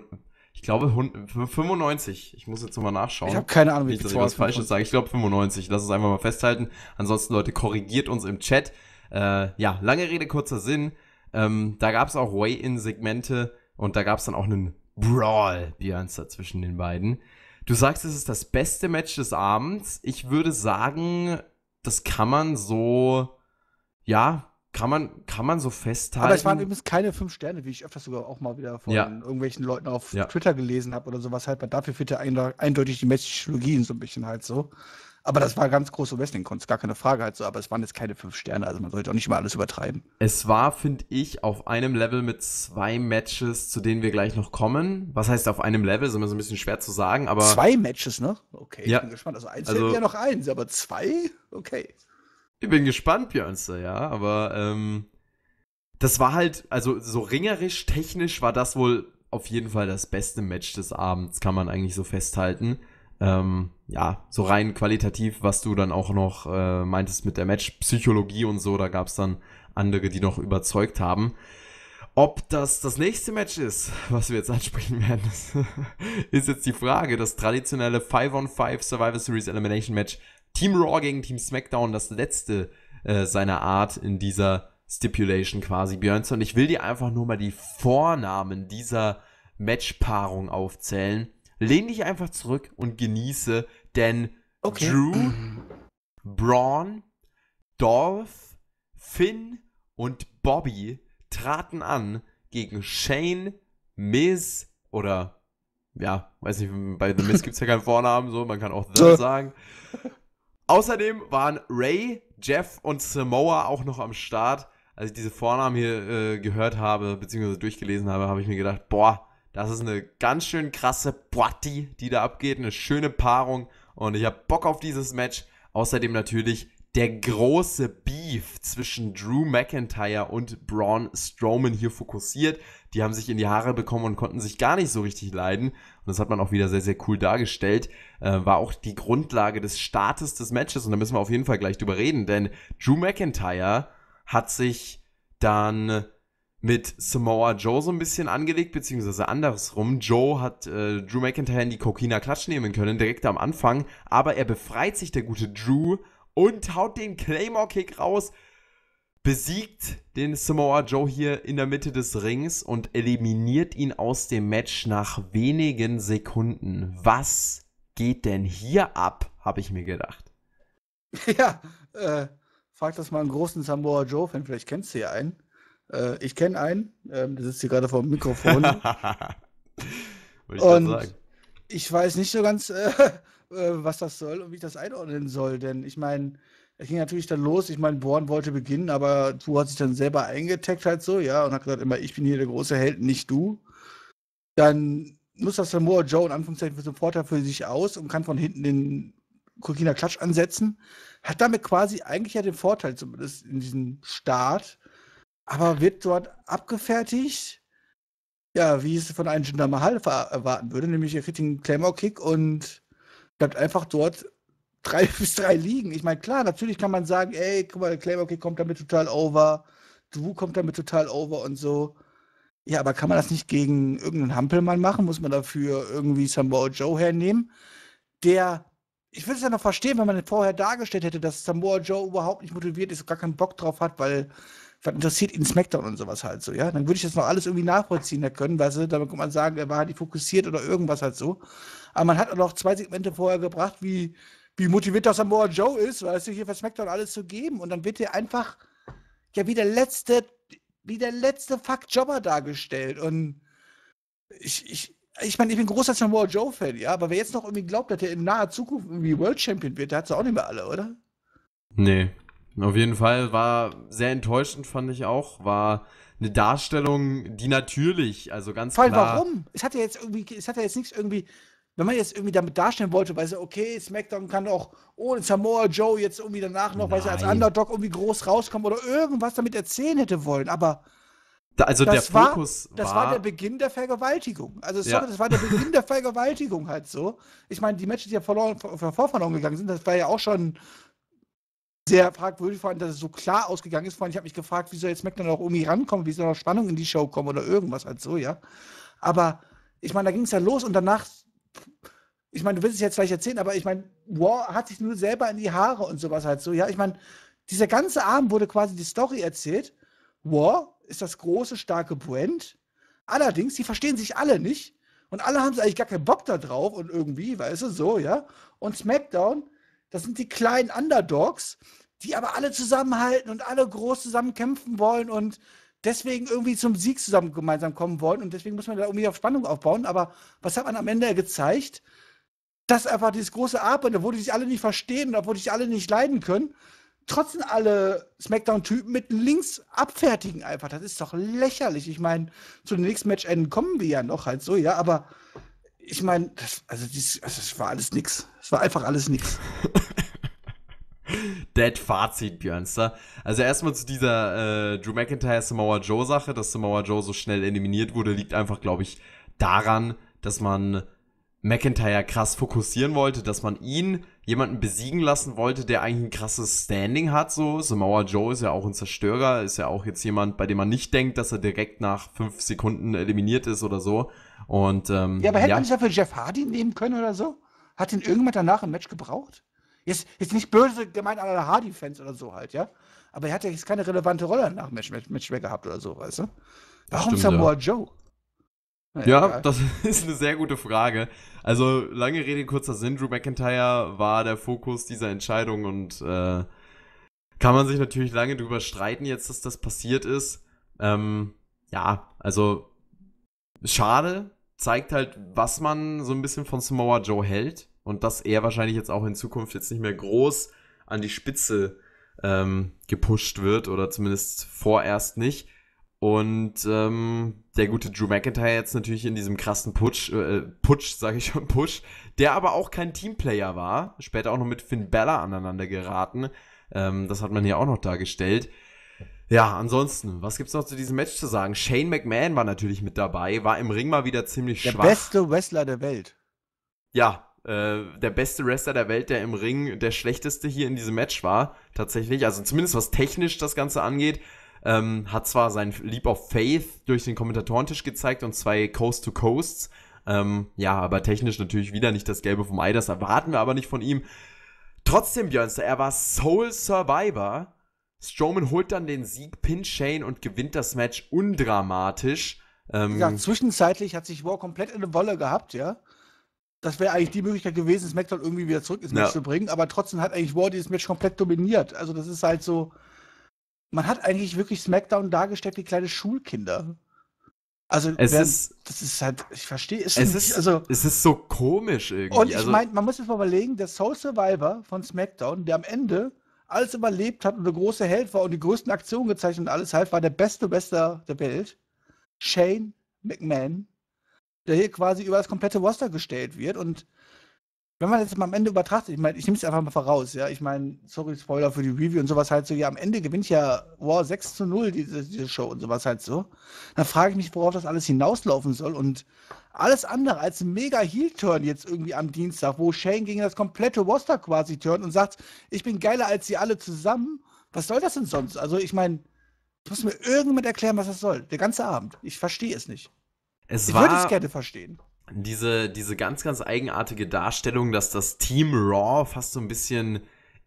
Ich glaube 95. Ich muss jetzt nochmal nachschauen. Ich habe keine Ahnung, wie ich das was Falsches sage. Ich glaube 95. Lass es einfach mal festhalten. Ansonsten, Leute, korrigiert uns im Chat. Äh, ja, lange Rede, kurzer Sinn. Ähm, da gab es auch Way-In-Segmente und da gab es dann auch einen Brawl, Björnster, zwischen den beiden. Du sagst, es ist das beste Match des Abends. Ich würde sagen, das kann man so, ja, kann man, kann man so festhalten. Aber es waren übrigens keine fünf Sterne, wie ich öfters sogar auch mal wieder von ja. irgendwelchen Leuten auf ja. Twitter gelesen habe oder sowas halt, dafür fehlt ja eindeutig die Methodologien so ein bisschen halt so. Aber das war ganz große Wrestling-Kunst, gar keine Frage halt so, aber es waren jetzt keine fünf Sterne, also man sollte auch nicht mal alles übertreiben. Es war, finde ich, auf einem Level mit zwei Matches, zu denen wir gleich noch kommen. Was heißt auf einem Level, ist immer so ein bisschen schwer zu sagen, aber. Zwei Matches, ne? Okay, ja. ich bin gespannt. Also eins also, ja noch eins, aber zwei? Okay. Ich bin gespannt, Björnster, ja, aber ähm, das war halt, also so ringerisch, technisch war das wohl auf jeden Fall das beste Match des Abends, kann man eigentlich so festhalten. Ähm, ja, so rein qualitativ, was du dann auch noch äh, meintest mit der Matchpsychologie und so, da gab es dann andere, die noch überzeugt haben. Ob das das nächste Match ist, was wir jetzt ansprechen werden, ist jetzt die Frage. Das traditionelle 5-on-5 Survivor Series Elimination Match Team Raw gegen Team SmackDown das letzte äh, seiner Art in dieser Stipulation quasi, Björnsson. Ich will dir einfach nur mal die Vornamen dieser Matchpaarung aufzählen. Lehn dich einfach zurück und genieße, denn okay. Drew, Braun, Dolph, Finn und Bobby traten an gegen Shane, Miz oder ja, weiß nicht, bei The Miz gibt es ja keinen Vornamen, so, man kann auch The sagen. Außerdem waren Ray, Jeff und Samoa auch noch am Start. Als ich diese Vornamen hier äh, gehört habe, beziehungsweise durchgelesen habe, habe ich mir gedacht, boah, das ist eine ganz schön krasse Party, die da abgeht. Eine schöne Paarung. Und ich habe Bock auf dieses Match. Außerdem natürlich der große Beef zwischen Drew McIntyre und Braun Strowman hier fokussiert die haben sich in die Haare bekommen und konnten sich gar nicht so richtig leiden. Und das hat man auch wieder sehr, sehr cool dargestellt. Äh, war auch die Grundlage des Startes des Matches. Und da müssen wir auf jeden Fall gleich drüber reden, denn Drew McIntyre hat sich dann mit Samoa Joe so ein bisschen angelegt, beziehungsweise andersrum. Joe hat äh, Drew McIntyre in die Kokina Klatsch nehmen können, direkt am Anfang, aber er befreit sich der gute Drew und haut den Claymore-Kick raus besiegt den Samoa Joe hier in der Mitte des Rings und eliminiert ihn aus dem Match nach wenigen Sekunden. Was geht denn hier ab, habe ich mir gedacht. Ja, äh, frag das mal einen großen Samoa Joe-Fan, vielleicht kennst du ja einen. Äh, ich kenne einen, ähm, der sitzt hier gerade vor dem Mikrofon. ich und ich weiß nicht so ganz, äh, was das soll und wie ich das einordnen soll, denn ich meine, es ging natürlich dann los. Ich meine, Born wollte beginnen, aber Tu hat sich dann selber eingeteckt halt so, ja, und hat gesagt immer, ich bin hier der große Held, nicht du. Dann nutzt das Samoa Joe in Anführungszeichen für den Vorteil für sich aus und kann von hinten den Kokina Klatsch ansetzen. Hat damit quasi eigentlich ja den Vorteil zumindest in diesem Start, aber wird dort abgefertigt, ja, wie es von einem Jinder Mahal erwarten würde, nämlich er kriegt den Claymore Kick und bleibt einfach dort drei bis drei Ligen. Ich meine, klar, natürlich kann man sagen, ey, guck mal, der Claymore kommt damit total over, Drew kommt damit total over und so. Ja, aber kann man das nicht gegen irgendeinen Hampelmann machen? Muss man dafür irgendwie Samoa Joe hernehmen? Der, ich würde es ja noch verstehen, wenn man vorher dargestellt hätte, dass Samoa Joe überhaupt nicht motiviert ist, gar keinen Bock drauf hat, weil was interessiert ihn Smackdown und sowas halt so, ja? Dann würde ich das noch alles irgendwie nachvollziehen können, weißt du, dann könnte man sagen, er war halt nicht fokussiert oder irgendwas halt so. Aber man hat auch noch zwei Segmente vorher gebracht, wie wie motiviert das Samoa Joe ist, weißt du, hier für SmackDown alles zu geben. Und dann wird er einfach ja wie der letzte, wie der letzte Fuck-Jobber dargestellt. Und ich, ich, ich meine, ich bin großer Samoa Joe-Fan, ja, aber wer jetzt noch irgendwie glaubt, dass er in naher Zukunft irgendwie World Champion wird, der hat es auch nicht mehr alle, oder? Nee. Auf jeden Fall war sehr enttäuschend, fand ich auch. War eine Darstellung, die natürlich, also ganz Vor allem klar. warum? Es hat ja jetzt irgendwie, es hat ja jetzt nichts irgendwie, wenn man jetzt irgendwie damit darstellen wollte, weil so, okay, SmackDown kann auch ohne Samoa Joe jetzt irgendwie danach noch, weil sie als Underdog irgendwie groß rauskommen oder irgendwas damit erzählen hätte wollen, aber da, also das der Fokus war, das war, der Beginn der Vergewaltigung. Also sorry, ja. das war der Beginn der Vergewaltigung halt so. Ich meine, die Matches, die ja verloren, verloren gegangen sind, das war ja auch schon sehr fragwürdig, vor allem, dass es so klar ausgegangen ist. Vor allem, ich habe mich gefragt, wie soll jetzt McDonald auch irgendwie rankommen, wie soll noch Spannung in die Show kommen oder irgendwas halt so, ja. Aber ich meine, da ging es ja los und danach ich meine, du willst es jetzt gleich erzählen, aber ich meine, War hat sich nur selber in die Haare und sowas halt so. Ja, ich meine, dieser ganze Abend wurde quasi die Story erzählt. War ist das große, starke Brand. Allerdings, die verstehen sich alle nicht. Und alle haben eigentlich gar keinen Bock da drauf und irgendwie, weißt du, so, ja. Und SmackDown, das sind die kleinen Underdogs, die aber alle zusammenhalten und alle groß zusammen kämpfen wollen und deswegen irgendwie zum Sieg zusammen gemeinsam kommen wollen und deswegen muss man da irgendwie auf Spannung aufbauen. Aber was hat man am Ende gezeigt? Dass einfach dieses große Arbeiten, obwohl die sich alle nicht verstehen, und obwohl die sich alle nicht leiden können, trotzdem alle Smackdown-Typen mit links abfertigen einfach. Das ist doch lächerlich. Ich meine, zu den nächsten Match-Enden kommen wir ja noch halt so, ja, aber ich meine, das, also, dies, also das war alles nix. Es war einfach alles nix. Dead Fazit, Björnster. Also erstmal zu dieser äh, Drew McIntyre Samoa Joe Sache, dass Samoa Joe so schnell eliminiert wurde, liegt einfach, glaube ich, daran, dass man McIntyre krass fokussieren wollte, dass man ihn jemanden besiegen lassen wollte, der eigentlich ein krasses Standing hat, so. Samoa Joe ist ja auch ein Zerstörer, ist ja auch jetzt jemand, bei dem man nicht denkt, dass er direkt nach fünf Sekunden eliminiert ist oder so. Und, ähm, ja, aber hätte ja. man nicht dafür Jeff Hardy nehmen können oder so? Hat ihn irgendjemand danach im Match gebraucht? Jetzt, jetzt nicht böse gemeint an alle Hardy-Fans oder so halt, ja. Aber er hat ja jetzt keine relevante Rolle nach Match, Match, Match mehr gehabt oder so, weißt du? Warum Stimmt, Samoa ja. Joe? Naja, ja, das ist eine sehr gute Frage. Also, lange Rede, kurzer Sinn. Drew McIntyre war der Fokus dieser Entscheidung und äh, kann man sich natürlich lange drüber streiten, jetzt, dass das passiert ist. Ähm, ja, also, schade. Zeigt halt, was man so ein bisschen von Samoa Joe hält und dass er wahrscheinlich jetzt auch in Zukunft jetzt nicht mehr groß an die Spitze ähm, gepusht wird oder zumindest vorerst nicht. Und ähm, der gute Drew McIntyre jetzt natürlich in diesem krassen Putsch, äh, äh Putsch, sage ich schon, Push, der aber auch kein Teamplayer war, später auch noch mit Finn Bella aneinander geraten. Ähm, das hat man hier auch noch dargestellt. Ja, ansonsten, was gibt's noch zu diesem Match zu sagen? Shane McMahon war natürlich mit dabei, war im Ring mal wieder ziemlich der schwach. Der beste Wrestler der Welt. Ja, äh, der beste Wrestler der Welt, der im Ring der schlechteste hier in diesem Match war, tatsächlich. Also zumindest was technisch das Ganze angeht. Ähm, hat zwar sein Leap of Faith durch den Kommentatorentisch gezeigt und zwei Coast to Coasts. Ähm, ja, aber technisch natürlich wieder nicht das Gelbe vom Ei. Das erwarten wir aber nicht von ihm. Trotzdem, Björnster, er war Soul Survivor. Strowman holt dann den Sieg, pinnt Shane und gewinnt das Match undramatisch. Ähm, ja, zwischenzeitlich hat sich War komplett in eine Wolle gehabt, ja das wäre eigentlich die Möglichkeit gewesen, SmackDown irgendwie wieder zurück ins Match ja. zu bringen, aber trotzdem hat eigentlich War dieses Match komplett dominiert. Also das ist halt so, man hat eigentlich wirklich SmackDown dargestellt wie kleine Schulkinder. Mhm. Also es während, ist, das ist halt, ich verstehe es, es nicht. Ist, also, es ist so komisch irgendwie. Und ich also, meine, man muss jetzt mal überlegen, der Soul Survivor von SmackDown, der am Ende alles überlebt hat und der große Held war und die größten Aktionen gezeichnet und alles halt, war der beste Wester der Welt. Shane McMahon der hier quasi über das komplette Roster gestellt wird. Und wenn man jetzt mal am Ende übertrachtet, ich meine, ich nehme es einfach mal voraus, ja. Ich meine, sorry, Spoiler für die Review und sowas halt so, ja, am Ende gewinnt ja War wow, 6 zu 0 diese, diese Show und sowas halt so. Dann frage ich mich, worauf das alles hinauslaufen soll und alles andere als ein mega Heel-Turn jetzt irgendwie am Dienstag, wo Shane gegen das komplette Roster quasi turnt und sagt, ich bin geiler als sie alle zusammen. Was soll das denn sonst? Also, ich meine, ich muss mir irgendjemand erklären, was das soll. Der ganze Abend. Ich verstehe es nicht. Es ich würde es gerne verstehen. Diese, diese ganz, ganz eigenartige Darstellung, dass das Team Raw fast so ein bisschen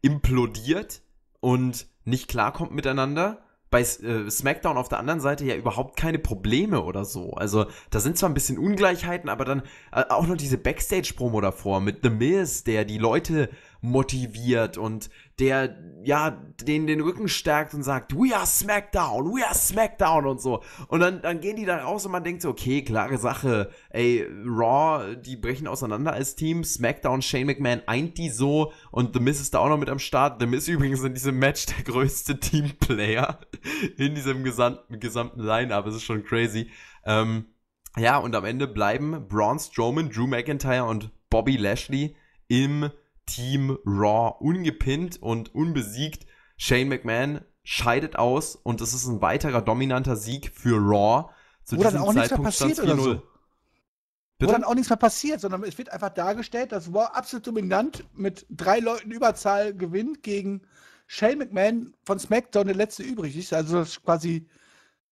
implodiert und nicht klarkommt miteinander. Bei äh, SmackDown auf der anderen Seite ja überhaupt keine Probleme oder so. Also da sind zwar ein bisschen Ungleichheiten, aber dann äh, auch noch diese Backstage-Promo davor mit The Miz, der die Leute motiviert und der, ja, den den Rücken stärkt und sagt, we are SmackDown, we are SmackDown und so. Und dann, dann gehen die da raus und man denkt so, okay, klare Sache, ey, Raw, die brechen auseinander als Team, SmackDown, Shane McMahon eint die so und The Miz ist da auch noch mit am Start. The Miz übrigens in diesem Match der größte Teamplayer in diesem gesamten, gesamten Line-Up, es ist schon crazy. Ähm, ja, und am Ende bleiben Braun Strowman, Drew McIntyre und Bobby Lashley im Team Raw ungepinnt und unbesiegt. Shane McMahon scheidet aus und es ist ein weiterer dominanter Sieg für Raw. Zu Wo diesem dann auch Zeitpunkt nichts mehr passiert oder so. Bitte? Wo dann auch nichts mehr passiert, sondern es wird einfach dargestellt, dass Raw absolut dominant mit drei Leuten Überzahl gewinnt gegen Shane McMahon von SmackDown, der letzte übrig ist. Also das ist quasi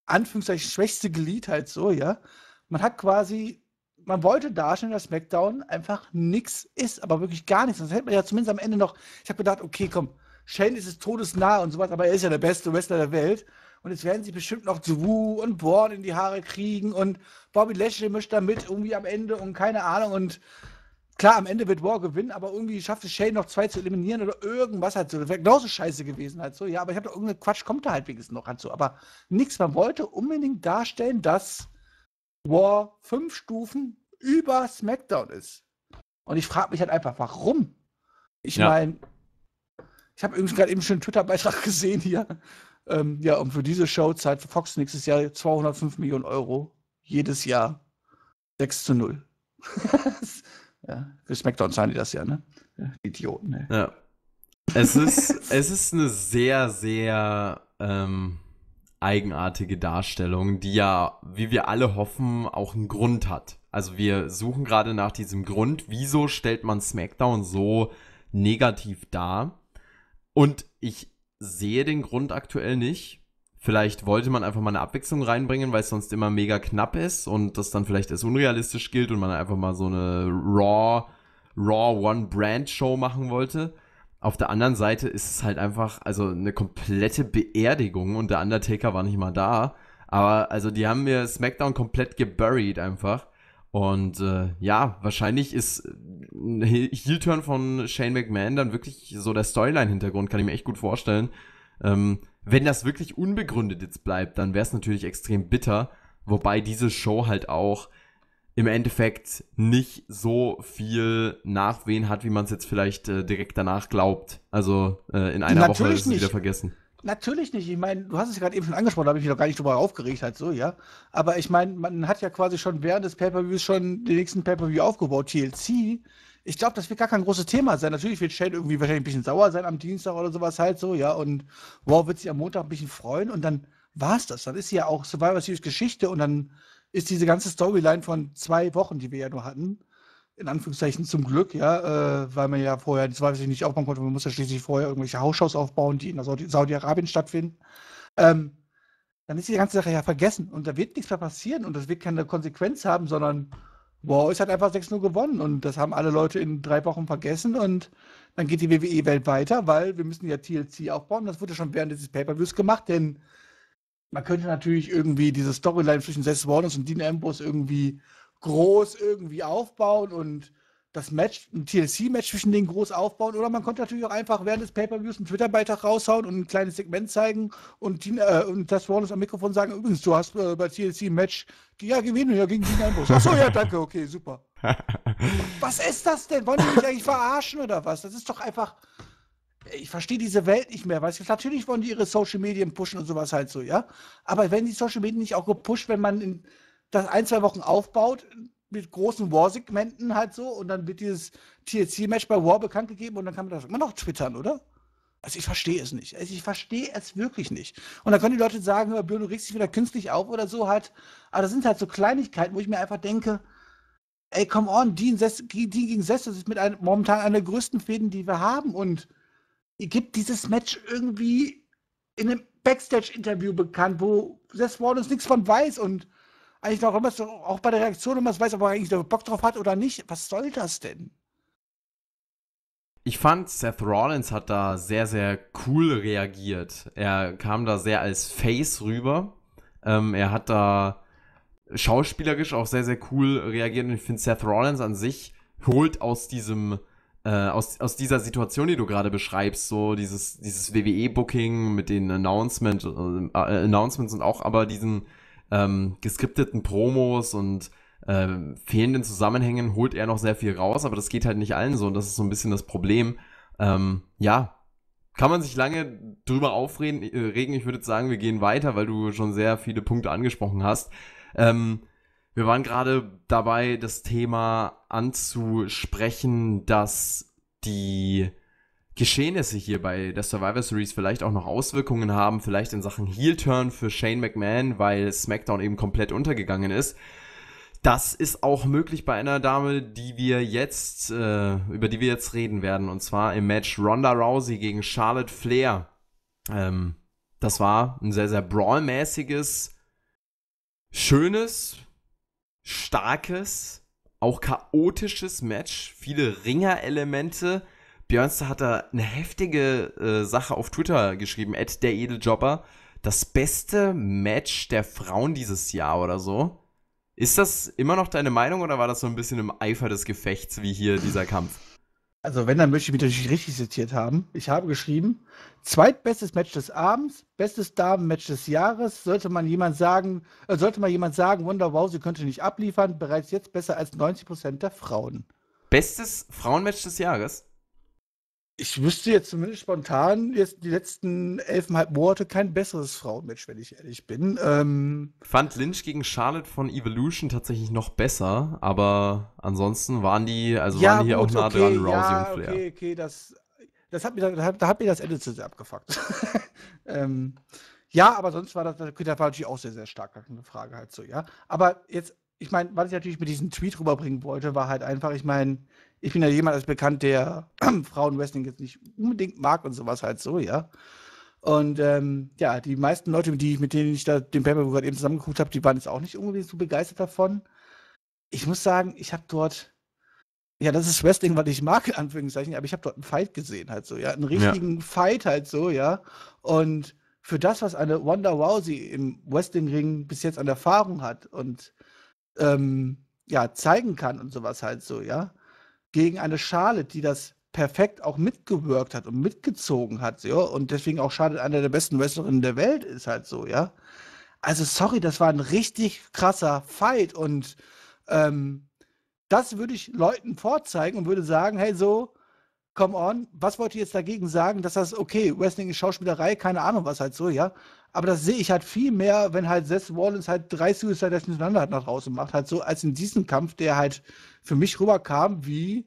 Anführungszeichen schwächste Glied halt so, ja. Man hat quasi man wollte darstellen, dass SmackDown einfach nichts ist, aber wirklich gar nichts. Sonst hätte man ja zumindest am Ende noch. Ich habe gedacht, okay, komm, Shane ist es todesnah und sowas, aber er ist ja der beste Wrestler der Welt. Und jetzt werden sie bestimmt noch zu Wu und Born in die Haare kriegen und Bobby Lashley mischt da mit irgendwie am Ende und keine Ahnung. Und klar, am Ende wird War gewinnen, aber irgendwie schafft es Shane noch zwei zu eliminieren oder irgendwas halt so. Das wäre genauso scheiße gewesen halt so. Ja, aber ich habe da irgendeinen Quatsch, kommt da halt wenigstens noch halt so. Aber nichts, man wollte unbedingt darstellen, dass war fünf Stufen über SmackDown ist. Und ich frage mich halt einfach, warum? Ich ja. meine, ich habe übrigens gerade eben schon einen Twitter-Beitrag gesehen hier. Ähm, ja, und für diese Show zahlt Fox nächstes Jahr 205 Millionen Euro. Jedes Jahr 6 zu 0. ja, für SmackDown zahlen die das ja, ne? Die Idioten, ey. Ja. Es ist, es ist eine sehr, sehr ähm, eigenartige Darstellung, die ja, wie wir alle hoffen, auch einen Grund hat. Also wir suchen gerade nach diesem Grund, wieso stellt man SmackDown so negativ dar? Und ich sehe den Grund aktuell nicht. Vielleicht wollte man einfach mal eine Abwechslung reinbringen, weil es sonst immer mega knapp ist und das dann vielleicht als unrealistisch gilt und man einfach mal so eine Raw, Raw One Brand Show machen wollte. Auf der anderen Seite ist es halt einfach, also eine komplette Beerdigung und der Undertaker war nicht mal da. Aber also die haben mir SmackDown komplett geburied einfach. Und äh, ja, wahrscheinlich ist ein Heel-Turn von Shane McMahon dann wirklich so der Storyline-Hintergrund, kann ich mir echt gut vorstellen. Ähm, wenn das wirklich unbegründet jetzt bleibt, dann wäre es natürlich extrem bitter. Wobei diese Show halt auch, im Endeffekt nicht so viel Nachwehen hat, wie man es jetzt vielleicht äh, direkt danach glaubt. Also äh, in einer Natürlich Woche ist es wieder vergessen. Natürlich nicht. Ich meine, du hast es ja gerade eben schon angesprochen, da habe ich mich noch gar nicht drüber aufgeregt, halt so, ja. Aber ich meine, man hat ja quasi schon während des Pay-Per-Views schon den nächsten Pay-Per-View aufgebaut, TLC. Ich glaube, das wird gar kein großes Thema sein. Natürlich wird Shane irgendwie wahrscheinlich ein bisschen sauer sein am Dienstag oder sowas halt so, ja. Und wow, wird sich am Montag ein bisschen freuen und dann war es das. Dann ist ja auch Survivor Series Geschichte und dann ist diese ganze Storyline von zwei Wochen, die wir ja nur hatten, in Anführungszeichen zum Glück, ja, äh, weil man ja vorher die Zweifel nicht aufbauen konnte, man muss ja schließlich vorher irgendwelche Hausshows aufbauen, die in Saudi-Arabien stattfinden. Ähm, dann ist die ganze Sache ja vergessen und da wird nichts mehr passieren und das wird keine Konsequenz haben, sondern wow, es hat einfach 6-0 gewonnen und das haben alle Leute in drei Wochen vergessen und dann geht die WWE-Welt weiter, weil wir müssen ja TLC aufbauen. Das wurde schon während dieses Pay-Per-Views gemacht, denn man könnte natürlich irgendwie diese Storyline zwischen Seth Warnes und Dean Ambrose irgendwie groß irgendwie aufbauen und das Match, ein TLC-Match zwischen denen groß aufbauen. Oder man könnte natürlich auch einfach während des Pay-Per-Views einen Twitter-Beitrag raushauen und ein kleines Segment zeigen und, Dean, äh, und Seth Warnes am Mikrofon sagen, übrigens, du hast äh, bei TLC-Match, ein die, ja, gewinnen ja gegen Dean Ambrose. Achso, ja, danke, okay, super. was ist das denn? Wollen die mich eigentlich verarschen oder was? Das ist doch einfach ich verstehe diese Welt nicht mehr, weißt natürlich wollen die ihre Social Medien pushen und sowas halt so, ja. Aber werden die Social Medien nicht auch gepusht, wenn man in das ein, zwei Wochen aufbaut, mit großen War-Segmenten halt so, und dann wird dieses TLC-Match bei War bekannt gegeben und dann kann man das immer noch twittern, oder? Also ich verstehe es nicht. Also ich verstehe es wirklich nicht. Und dann können die Leute sagen, hör, Björn, du regst dich wieder künstlich auf oder so halt. Aber das sind halt so Kleinigkeiten, wo ich mir einfach denke, ey, come on, Dean, Sess, Dean gegen Sess, das ist mit einem, momentan einer der größten Fäden, die wir haben. Und gibt dieses Match irgendwie in einem Backstage-Interview bekannt, wo Seth Rollins nichts von weiß und eigentlich noch immer so, auch bei der Reaktion immer weiß, ob er eigentlich Bock drauf hat oder nicht. Was soll das denn? Ich fand, Seth Rollins hat da sehr, sehr cool reagiert. Er kam da sehr als Face rüber. Ähm, er hat da schauspielerisch auch sehr, sehr cool reagiert. Und ich finde, Seth Rollins an sich holt aus diesem äh, aus, aus dieser Situation, die du gerade beschreibst, so dieses, dieses WWE-Booking mit den Announcement, äh, äh, Announcements und auch aber diesen ähm, geskripteten Promos und äh, fehlenden Zusammenhängen holt er noch sehr viel raus, aber das geht halt nicht allen so und das ist so ein bisschen das Problem. Ähm, ja, kann man sich lange drüber aufregen. äh, regen. Ich würde sagen, wir gehen weiter, weil du schon sehr viele Punkte angesprochen hast. Ähm, wir waren gerade dabei, das Thema anzusprechen, dass die Geschehnisse hier bei der Survivor Series vielleicht auch noch Auswirkungen haben, vielleicht in Sachen Heel-Turn für Shane McMahon, weil SmackDown eben komplett untergegangen ist. Das ist auch möglich bei einer Dame, die wir jetzt, äh, über die wir jetzt reden werden, und zwar im Match Ronda Rousey gegen Charlotte Flair. Ähm, das war ein sehr, sehr brawlmäßiges, schönes, starkes, auch chaotisches Match, viele Ringer-Elemente. Björnster hat da eine heftige äh, Sache auf Twitter geschrieben, at der Edeljobber. Das beste Match der Frauen dieses Jahr oder so. Ist das immer noch deine Meinung oder war das so ein bisschen im Eifer des Gefechts wie hier dieser Kampf? Also wenn, dann möchte ich mich natürlich richtig zitiert haben. Ich habe geschrieben, zweitbestes Match des Abends, bestes Damen-Match des Jahres. Sollte man jemand sagen, äh, sollte mal jemand sagen, Wonder Wow, sie könnte nicht abliefern, bereits jetzt besser als 90% der Frauen. Bestes Frauenmatch des Jahres? ich wüsste jetzt zumindest spontan jetzt die letzten elfeinhalb Monate kein besseres Frauenmatch, wenn ich ehrlich bin. Ähm Fand Lynch gegen Charlotte von Evolution tatsächlich noch besser, aber ansonsten waren die, also ja, waren die hier auch nah okay, dran, Rousey ja, und Flair. Okay, okay, das, das hat mir, da, da hat mir das Ende zu sehr abgefuckt. ähm, ja, aber sonst war das, das war natürlich auch sehr, sehr stark, eine Frage halt so, ja. Aber jetzt, ich meine, was ich natürlich mit diesem Tweet rüberbringen wollte, war halt einfach, ich meine, ich bin ja jemand als bekannt, der ähm, Frauenwrestling jetzt nicht unbedingt mag und sowas halt so, ja. Und ähm, ja, die meisten Leute, die ich, mit denen ich da den Paper gerade eben zusammengeguckt habe, die waren jetzt auch nicht unbedingt so begeistert davon. Ich muss sagen, ich habe dort, ja, das ist Wrestling, was ich mag, in Anführungszeichen, aber ich habe dort einen Fight gesehen, halt so, ja. Einen richtigen ja. Fight halt so, ja. Und für das, was eine Wanda Rousey im Wrestling-Ring bis jetzt an Erfahrung hat und ähm, ja, zeigen kann und sowas halt so, ja, gegen eine Charlotte, die das perfekt auch mitgewirkt hat und mitgezogen hat, ja, und deswegen auch Charlotte einer der besten Wrestlerinnen der Welt ist halt so, ja. Also sorry, das war ein richtig krasser Fight und ähm, das würde ich Leuten vorzeigen und würde sagen, hey so, come on, was wollt ihr jetzt dagegen sagen, dass das, okay, Wrestling ist Schauspielerei, keine Ahnung was halt so, ja. Aber das sehe ich halt viel mehr, wenn halt Seth Rollins halt drei Suicide miteinander hat nach draußen macht, halt so, als in diesem Kampf, der halt für mich rüberkam wie,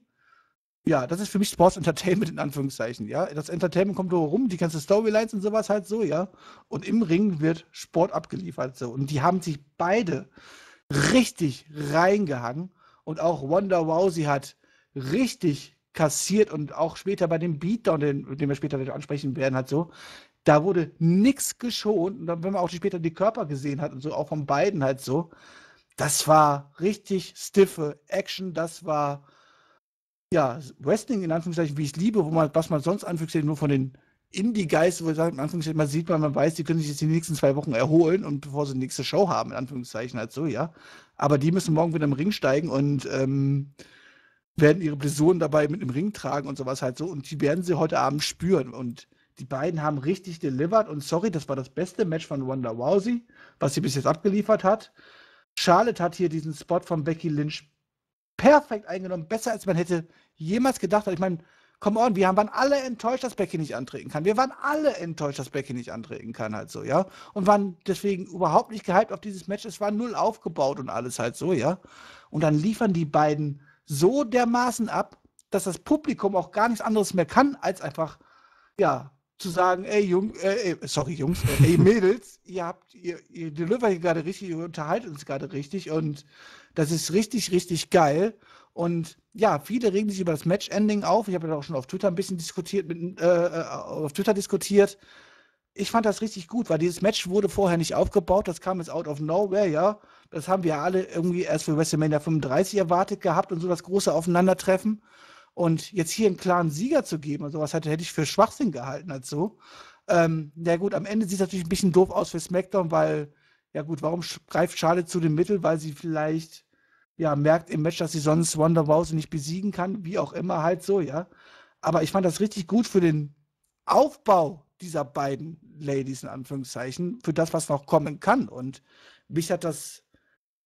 ja, das ist für mich Sports Entertainment in Anführungszeichen, ja. Das Entertainment kommt so rum, die ganze Storylines und sowas halt so, ja. Und im Ring wird Sport abgeliefert, so. Und die haben sich beide richtig reingehangen und auch Wanda Rousey hat richtig kassiert und auch später bei dem Beatdown, den, den wir später ansprechen werden, halt so, da wurde nichts geschont. Und dann, wenn man auch später die Körper gesehen hat und so, auch von beiden halt so, das war richtig stiffe Action, das war ja Wrestling in Anführungszeichen, wie ich es liebe, wo man, was man sonst Anführungszeichen nur von den Indie-Guys, wo ich in Anführungszeichen, man sieht man, man weiß, die können sich jetzt die nächsten zwei Wochen erholen und bevor sie die nächste Show haben, in Anführungszeichen halt so, ja. Aber die müssen morgen wieder im Ring steigen und ähm, werden ihre Blessuren dabei mit im Ring tragen und sowas halt so. Und die werden sie heute Abend spüren. Und die beiden haben richtig delivered. Und sorry, das war das beste Match von Ronda Rousey, was sie bis jetzt abgeliefert hat. Charlotte hat hier diesen Spot von Becky Lynch perfekt eingenommen, besser als man hätte jemals gedacht. Ich meine, come on, wir waren alle enttäuscht, dass Becky nicht antreten kann. Wir waren alle enttäuscht, dass Becky nicht antreten kann, halt so, ja. Und waren deswegen überhaupt nicht gehypt auf dieses Match. Es war null aufgebaut und alles halt so, ja. Und dann liefern die beiden so dermaßen ab, dass das Publikum auch gar nichts anderes mehr kann, als einfach, ja, zu sagen, ey äh, Jungs, äh, sorry Jungs, ey Mädels, ihr habt, ihr, ihr delivert hier gerade richtig, ihr unterhaltet uns gerade richtig und das ist richtig, richtig geil. Und ja, viele regen sich über das Match-Ending auf. Ich habe ja auch schon auf Twitter ein bisschen diskutiert, mit, äh, äh auf Twitter diskutiert. Ich fand das richtig gut, weil dieses Match wurde vorher nicht aufgebaut. Das kam jetzt out of nowhere, ja. Das haben wir alle irgendwie erst für WrestleMania 35 erwartet gehabt und so das große Aufeinandertreffen. Und jetzt hier einen klaren Sieger zu geben und sowas hätte, hätte ich für Schwachsinn gehalten dazu. Ähm, ja gut, am Ende sieht es natürlich ein bisschen doof aus für SmackDown, weil, ja gut, warum greift Charlotte zu dem Mittel? Weil sie vielleicht ja, merkt im Match, dass sie sonst Wonder Rousey nicht besiegen kann, wie auch immer, halt so, ja. Aber ich fand das richtig gut für den Aufbau dieser beiden Ladies, in Anführungszeichen, für das, was noch kommen kann. Und mich hat das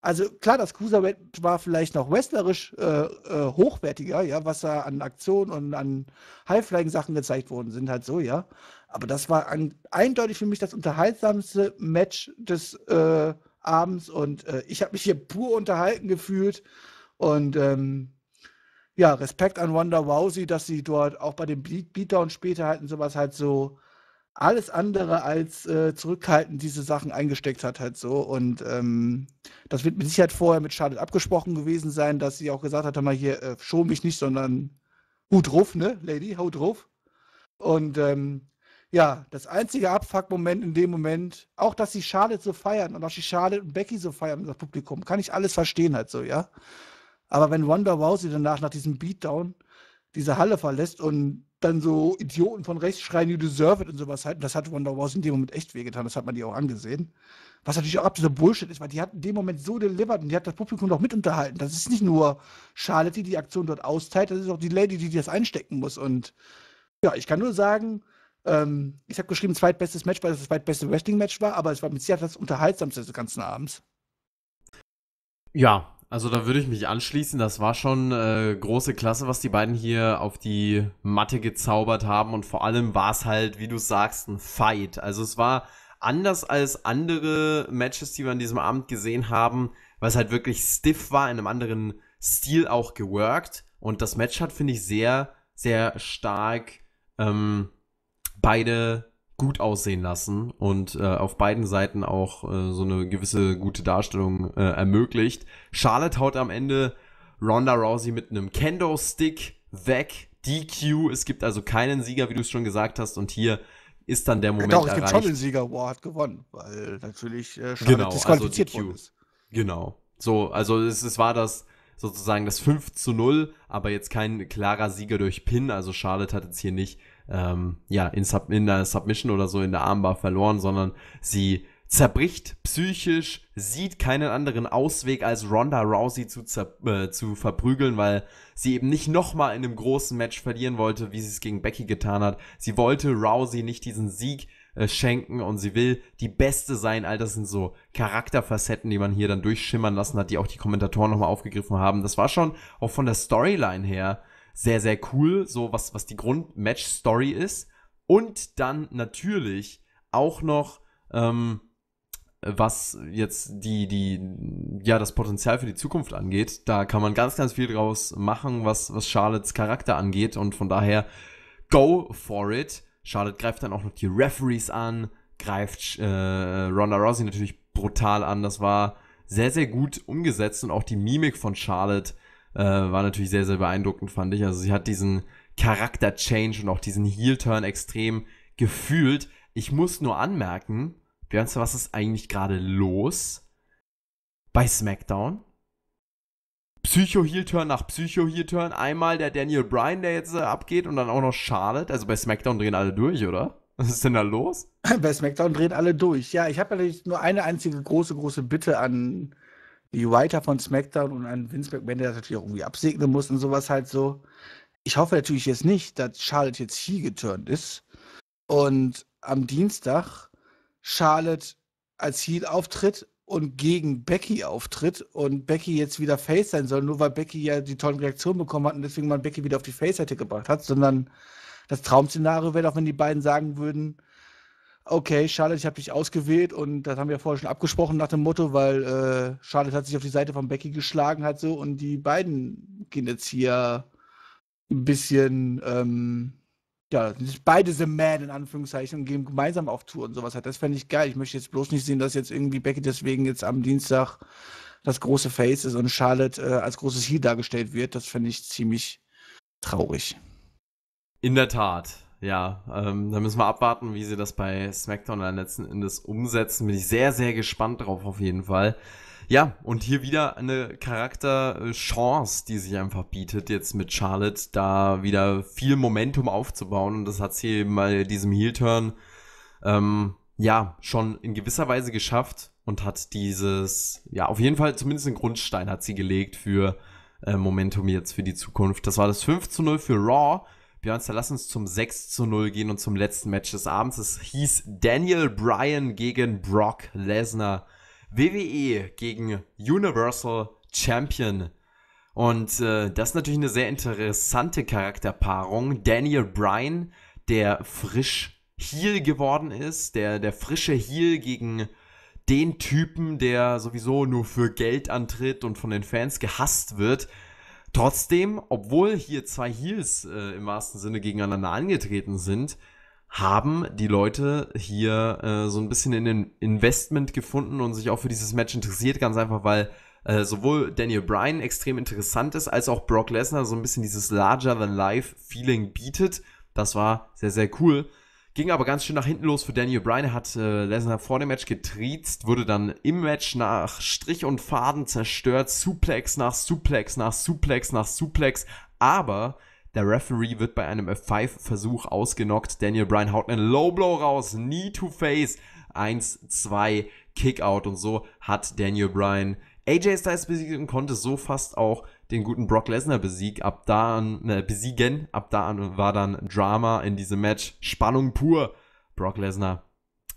also klar, das Cruiserweight war vielleicht noch wrestlerisch äh, äh, hochwertiger, ja, was da an Aktionen und an High-Flying-Sachen gezeigt worden sind, halt so, ja. Aber das war an, eindeutig für mich das unterhaltsamste Match des äh, Abends und äh, ich habe mich hier pur unterhalten gefühlt und ähm, ja, Respekt an Wanda Rousey, dass sie dort auch bei dem Beatdown später halt sowas halt so alles andere als äh, zurückhaltend diese Sachen eingesteckt hat, halt so. Und ähm, das wird mit Sicherheit vorher mit Charlotte abgesprochen gewesen sein, dass sie auch gesagt hat, mal hier, äh, show mich nicht, sondern Hut drauf, ne, Lady, Hut drauf. Und ähm, ja, das einzige Abfuck-Moment in dem Moment, auch dass sie Charlotte so feiern und auch die Charlotte und Becky so feiern, das Publikum, kann ich alles verstehen halt so, ja. Aber wenn Ronda Rousey danach, nach diesem Beatdown, diese Halle verlässt und dann so Idioten von rechts schreien, you deserve it und sowas halt. Und das hat Wonder Wars in dem Moment echt wehgetan. Das hat man die auch angesehen. Was natürlich auch absoluter Bullshit ist, weil die hat in dem Moment so delivered und die hat das Publikum doch mit unterhalten. Das ist nicht nur Charlotte, die die Aktion dort austeilt, das ist auch die Lady, die das einstecken muss. Und ja, ich kann nur sagen, ähm, ich habe geschrieben, zweitbestes Match, weil das das zweitbeste Wrestling-Match war, aber es war mit Sicherheit das unterhaltsamste des ganzen Abends. Ja, also da würde ich mich anschließen. Das war schon äh, große Klasse, was die beiden hier auf die Matte gezaubert haben. Und vor allem war es halt, wie du sagst, ein Fight. Also es war anders als andere Matches, die wir an diesem Abend gesehen haben, weil es halt wirklich stiff war, in einem anderen Stil auch geworkt. Und das Match hat, finde ich, sehr, sehr stark ähm, beide gut aussehen lassen und äh, auf beiden Seiten auch äh, so eine gewisse gute Darstellung äh, ermöglicht. Charlotte haut am Ende Ronda Rousey mit einem Kendo-Stick weg. DQ, es gibt also keinen Sieger, wie du es schon gesagt hast, und hier ist dann der Moment. Genau, es gibt erreicht. schon einen Sieger, wo er hat gewonnen, weil natürlich äh, Charlotte genau, also disqualifiziert also worden ist. Genau. So, also es, es war das sozusagen das 5 zu 0, aber jetzt kein klarer Sieger durch Pin. Also Charlotte hat jetzt hier nicht ähm, ja, in, Sub in der Submission oder so in der Armbar verloren, sondern sie zerbricht psychisch, sieht keinen anderen Ausweg als Ronda Rousey zu, äh, zu verprügeln, weil sie eben nicht nochmal in einem großen Match verlieren wollte, wie sie es gegen Becky getan hat. Sie wollte Rousey nicht diesen Sieg äh, schenken und sie will die Beste sein. All das sind so Charakterfacetten, die man hier dann durchschimmern lassen hat, die auch die Kommentatoren nochmal aufgegriffen haben. Das war schon auch von der Storyline her sehr, sehr cool, so was, was die grundmatch story ist. Und dann natürlich auch noch, ähm, was jetzt die, die, ja, das Potenzial für die Zukunft angeht. Da kann man ganz, ganz viel draus machen, was, was Charlottes Charakter angeht. Und von daher, go for it. Charlotte greift dann auch noch die Referees an, greift äh, Ronda Rousey natürlich brutal an. Das war sehr, sehr gut umgesetzt und auch die Mimik von Charlotte äh, war natürlich sehr, sehr beeindruckend, fand ich. Also sie hat diesen Charakter-Change und auch diesen Heel-Turn extrem gefühlt. Ich muss nur anmerken, Beyoncé, was ist eigentlich gerade los bei SmackDown? Psycho-Heel-Turn nach Psycho-Heel-Turn. Einmal der Daniel Bryan, der jetzt äh, abgeht und dann auch noch Charlotte. Also bei SmackDown drehen alle durch, oder? Was ist denn da los? Bei SmackDown drehen alle durch. Ja, ich habe natürlich nur eine einzige große, große Bitte an die Writer von SmackDown und an Vince McMahon, der das natürlich auch irgendwie absegnen muss und sowas halt so. Ich hoffe natürlich jetzt nicht, dass Charlotte jetzt hier geturnt ist und am Dienstag Charlotte als Heel auftritt und gegen Becky auftritt und Becky jetzt wieder Face sein soll, nur weil Becky ja die tollen Reaktionen bekommen hat und deswegen man Becky wieder auf die Face-Seite gebracht hat, sondern das Traumszenario wäre doch, wenn die beiden sagen würden, okay, Charlotte, ich habe dich ausgewählt und das haben wir vorher schon abgesprochen nach dem Motto, weil äh, Charlotte hat sich auf die Seite von Becky geschlagen hat so und die beiden gehen jetzt hier ein bisschen, ähm, ja, beide sind mad in Anführungszeichen und gehen gemeinsam auf Tour und sowas Das fände ich geil. Ich möchte jetzt bloß nicht sehen, dass jetzt irgendwie Becky deswegen jetzt am Dienstag das große Face ist und Charlotte äh, als großes Heal dargestellt wird. Das fände ich ziemlich traurig. In der Tat ja, ähm, da müssen wir abwarten, wie sie das bei SmackDown dann letzten Endes umsetzen. Bin ich sehr, sehr gespannt drauf auf jeden Fall. Ja, und hier wieder eine Charakterchance, die sich einfach bietet, jetzt mit Charlotte da wieder viel Momentum aufzubauen. Und das hat sie eben bei diesem Heel-Turn ähm, ja schon in gewisser Weise geschafft und hat dieses, ja, auf jeden Fall zumindest einen Grundstein hat sie gelegt für äh, Momentum jetzt für die Zukunft. Das war das 5 zu 0 für Raw Björnster, lass uns zum 6 zu 0 gehen und zum letzten Match des Abends. Es hieß Daniel Bryan gegen Brock Lesnar. WWE gegen Universal Champion. Und äh, das ist natürlich eine sehr interessante Charakterpaarung. Daniel Bryan, der frisch Heel geworden ist, der, der frische Heel gegen den Typen, der sowieso nur für Geld antritt und von den Fans gehasst wird. Trotzdem, obwohl hier zwei Heels äh, im wahrsten Sinne gegeneinander angetreten sind, haben die Leute hier äh, so ein bisschen in den Investment gefunden und sich auch für dieses Match interessiert, ganz einfach, weil äh, sowohl Daniel Bryan extrem interessant ist, als auch Brock Lesnar so ein bisschen dieses Larger-than-Life-Feeling bietet. Das war sehr, sehr cool. Ging aber ganz schön nach hinten los für Daniel Bryan. Er hat äh, Lesnar vor dem Match getriezt, wurde dann im Match nach Strich und Faden zerstört. Suplex nach Suplex nach Suplex nach Suplex. Aber der Referee wird bei einem F5-Versuch ausgenockt. Daniel Bryan haut einen Low Blow raus. Knee to Face. 1, 2, Kickout. Und so hat Daniel Bryan AJ Styles besiegt und konnte so fast auch den guten Brock Lesnar besiegt. Ab da an, äh, besiegen, ab da an war dann Drama in diesem Match. Spannung pur. Brock Lesnar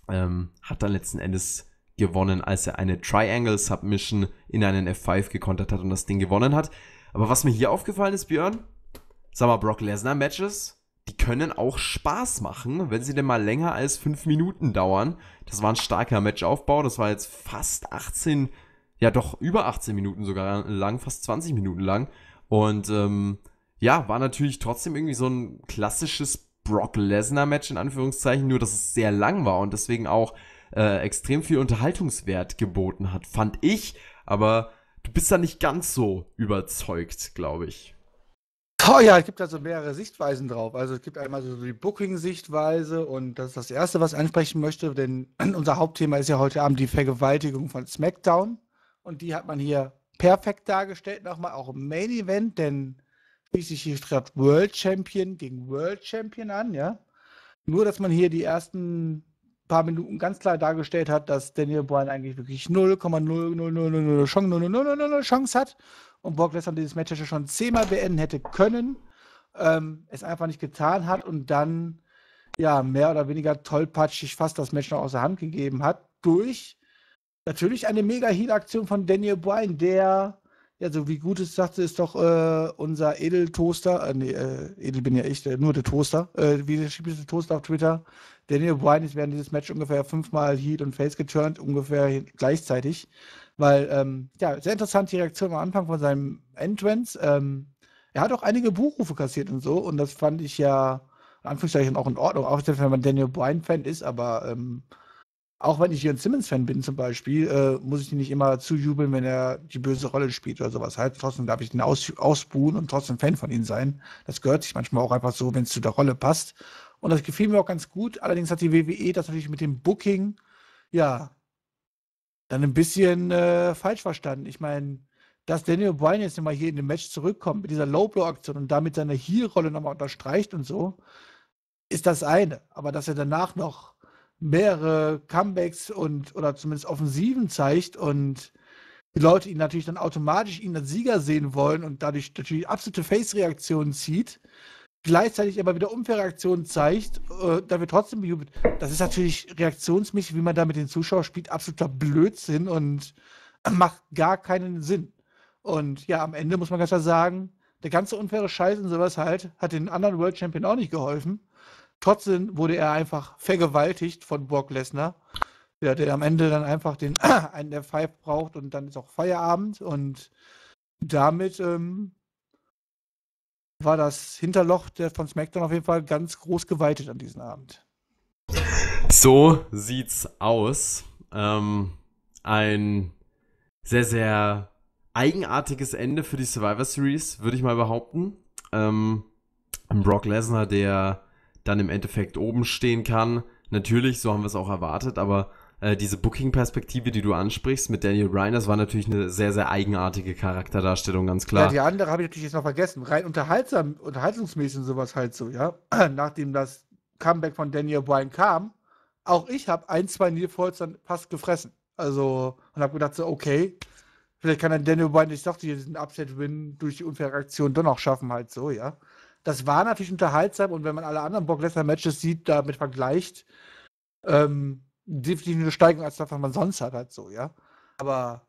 ähm, hat dann letzten Endes gewonnen, als er eine Triangle Submission in einen F5 gekontert hat und das Ding gewonnen hat. Aber was mir hier aufgefallen ist, Björn, sag mal, Brock Lesnar Matches, die können auch Spaß machen, wenn sie denn mal länger als 5 Minuten dauern. Das war ein starker Matchaufbau, das war jetzt fast 18 Minuten ja doch über 18 Minuten sogar lang, fast 20 Minuten lang. Und ähm, ja, war natürlich trotzdem irgendwie so ein klassisches Brock Lesnar-Match in Anführungszeichen, nur dass es sehr lang war und deswegen auch äh, extrem viel Unterhaltungswert geboten hat, fand ich. Aber du bist da nicht ganz so überzeugt, glaube ich. Oh ja, es gibt da so mehrere Sichtweisen drauf. Also es gibt einmal so die Booking-Sichtweise und das ist das Erste, was ich ansprechen möchte, denn unser Hauptthema ist ja heute Abend die Vergewaltigung von SmackDown. Und die hat man hier perfekt dargestellt. Nochmal auch im Main Event, denn wie sich hier gerade World Champion gegen World Champion an, ja. Nur, dass man hier die ersten paar Minuten ganz klar dargestellt hat, dass Daniel Bryan eigentlich wirklich 0,0000 Chance, hat und Brock Lesnar dieses Match schon zehnmal beenden hätte können, ähm, es einfach nicht getan hat und dann ja mehr oder weniger tollpatschig fast das Match noch aus der Hand gegeben hat durch natürlich eine mega Heal-Aktion von Daniel Bryan, der, ja, so wie Gutes sagte, ist doch äh, unser Edeltoaster, äh, nee, äh, Edel bin ja ich, nur der Toaster, äh, wie der schrieb Toaster auf Twitter. Daniel Bryan ist während dieses Match ungefähr fünfmal Heat und Face geturnt, ungefähr gleichzeitig. Weil, ähm, ja, sehr interessant die Reaktion am Anfang von seinem Entrance. Ähm, er hat auch einige Buchrufe kassiert und so, und das fand ich ja in Anführungszeichen auch in Ordnung, auch wenn man Daniel Bryan-Fan ist, aber ähm, auch wenn ich hier ein Simmons-Fan bin zum Beispiel, äh, muss ich ihn nicht immer zujubeln, wenn er die böse Rolle spielt oder sowas. Halt, trotzdem darf ich ihn aus, ausbuhen und trotzdem Fan von ihm sein. Das gehört sich manchmal auch einfach so, wenn es zu der Rolle passt. Und das gefiel mir auch ganz gut. Allerdings hat die WWE das natürlich mit dem Booking, ja, dann ein bisschen äh, falsch verstanden. Ich meine, dass Daniel Bryan jetzt nochmal hier in dem Match zurückkommt mit dieser Low-Blow-Aktion und damit seine Heel-Rolle nochmal unterstreicht und so, ist das eine. Aber dass er danach noch mehrere Comebacks und oder zumindest Offensiven zeigt und die Leute ihn natürlich dann automatisch ihn als Sieger sehen wollen und dadurch natürlich absolute Face-Reaktionen zieht, gleichzeitig aber wieder unfaire Aktionen zeigt, äh, da wird trotzdem bejubelt. Das ist natürlich reaktionsmäßig, wie man da mit den Zuschauern spielt, absoluter Blödsinn und macht gar keinen Sinn. Und ja, am Ende muss man ganz klar sagen, der ganze unfaire Scheiß und sowas halt hat den anderen World Champion auch nicht geholfen. Trotzdem wurde er einfach vergewaltigt von Brock Lesnar, der, der am Ende dann einfach den einen der Five braucht und dann ist auch Feierabend und damit ähm, war das Hinterloch der, von SmackDown auf jeden Fall ganz groß geweitet an diesem Abend. So sieht's aus. Ähm, ein sehr, sehr eigenartiges Ende für die Survivor Series, würde ich mal behaupten. Ähm, Brock Lesnar, der dann im Endeffekt oben stehen kann. Natürlich, so haben wir es auch erwartet, aber äh, diese Booking-Perspektive, die du ansprichst mit Daniel Ryan, das war natürlich eine sehr, sehr eigenartige Charakterdarstellung, ganz klar. Ja, die andere habe ich natürlich jetzt noch vergessen. Rein unterhaltsam, unterhaltungsmäßig und sowas halt so, ja. Nachdem das Comeback von Daniel Bryan kam, auch ich habe ein, zwei Nilfolds dann fast gefressen. Also, und habe gedacht, so, okay, vielleicht kann dann Daniel Bryan, ich dachte, diesen Upset-Win durch die unfaire Aktion doch noch schaffen, halt so, ja. Das war natürlich unterhaltsam und wenn man alle anderen Brock Lesnar-Matches sieht, damit vergleicht, ähm, definitiv eine Steigung als das, was man sonst hat, halt so, ja. Aber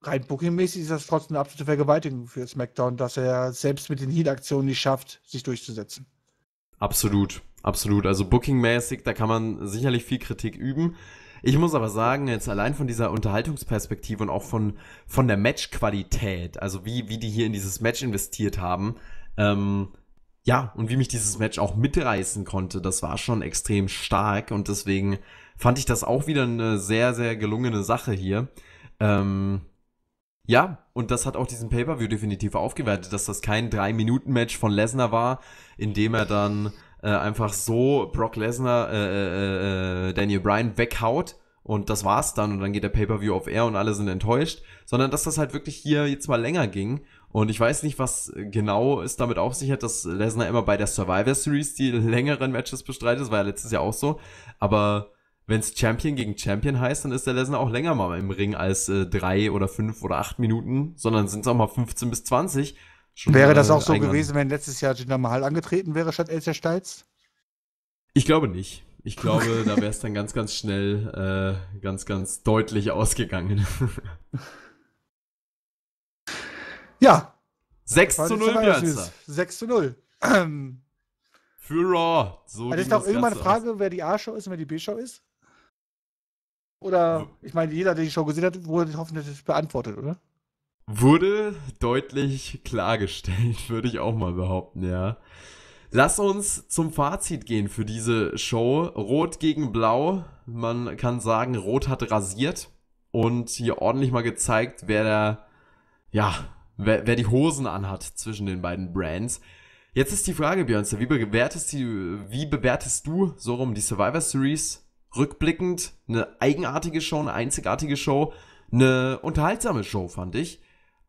rein Booking-mäßig ist das trotzdem eine absolute Vergewaltigung für SmackDown, dass er selbst mit den Heat-Aktionen nicht schafft, sich durchzusetzen. Absolut, absolut. Also Booking-mäßig, da kann man sicherlich viel Kritik üben. Ich muss aber sagen, jetzt allein von dieser Unterhaltungsperspektive und auch von, von der Matchqualität, also wie, wie die hier in dieses Match investiert haben, ähm, ja, und wie mich dieses Match auch mitreißen konnte, das war schon extrem stark und deswegen fand ich das auch wieder eine sehr, sehr gelungene Sache hier. Ähm, ja, und das hat auch diesen Pay-Per-View definitiv aufgewertet, dass das kein 3-Minuten-Match von Lesnar war, in dem er dann äh, einfach so Brock Lesnar, äh, äh, äh, Daniel Bryan weghaut und das war's dann und dann geht der Pay-Per-View auf Air und alle sind enttäuscht, sondern dass das halt wirklich hier jetzt mal länger ging und ich weiß nicht, was genau es damit auf sich hat, dass Lesnar immer bei der Survivor Series die längeren Matches bestreitet. Das war ja letztes Jahr auch so. Aber wenn es Champion gegen Champion heißt, dann ist der Lesnar auch länger mal im Ring als äh, drei oder fünf oder acht Minuten, sondern sind es auch mal 15 bis 20. Schon wäre das auch so eigenen. gewesen, wenn letztes Jahr Jinder Mahal angetreten wäre statt Elsa Steitz? Ich glaube nicht. Ich glaube, da wäre es dann ganz, ganz schnell, äh, ganz, ganz deutlich ausgegangen. Ja. 6 zu 0 6 zu 0. Ähm. Für Raw. So also ist doch irgendwann eine Frage, aus. wer die A-Show ist und wer die B-Show ist? Oder, ich meine, jeder, der die Show gesehen hat, wurde hoffentlich beantwortet, oder? Wurde deutlich klargestellt, würde ich auch mal behaupten, ja. Lass uns zum Fazit gehen für diese Show. Rot gegen Blau. Man kann sagen, Rot hat rasiert und hier ordentlich mal gezeigt, wer der, ja, wer, wer die Hosen anhat zwischen den beiden Brands. Jetzt ist die Frage, Björn, wie bewertest, du, wie bewertest du so rum die Survivor Series rückblickend? Eine eigenartige Show, eine einzigartige Show, eine unterhaltsame Show, fand ich.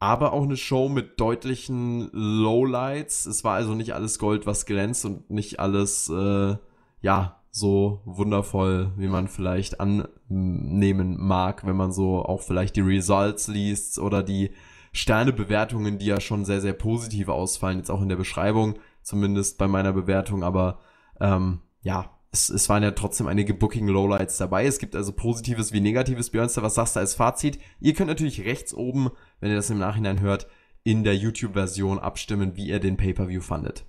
Aber auch eine Show mit deutlichen Lowlights. Es war also nicht alles Gold, was glänzt und nicht alles, äh, ja, so wundervoll, wie man vielleicht annehmen mag, wenn man so auch vielleicht die Results liest oder die Sternebewertungen, die ja schon sehr, sehr positiv ausfallen, jetzt auch in der Beschreibung, zumindest bei meiner Bewertung, aber ähm, ja, es, es waren ja trotzdem einige Booking-Lowlights dabei. Es gibt also positives wie negatives Björnster. Was sagst du als Fazit? Ihr könnt natürlich rechts oben, wenn ihr das im Nachhinein hört, in der YouTube-Version abstimmen, wie ihr den Pay-Per-View fandet.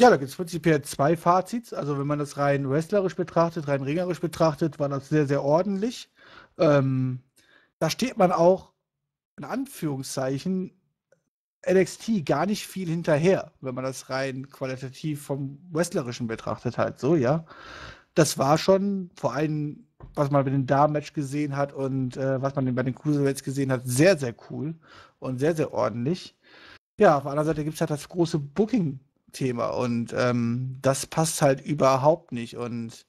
Ja, da gibt es prinzipiell zwei Fazits. Also wenn man das rein wrestlerisch betrachtet, rein ringerisch betrachtet, war das sehr, sehr ordentlich. Ähm, da steht man auch in Anführungszeichen NXT gar nicht viel hinterher, wenn man das rein qualitativ vom Wrestlerischen betrachtet halt so, ja. Das war schon vor allem, was man bei den Damen-Match gesehen hat und äh, was man bei den Cruiserweights gesehen hat, sehr, sehr cool und sehr, sehr ordentlich. Ja, auf der anderen Seite gibt es halt das große Booking-Thema und ähm, das passt halt überhaupt nicht. Und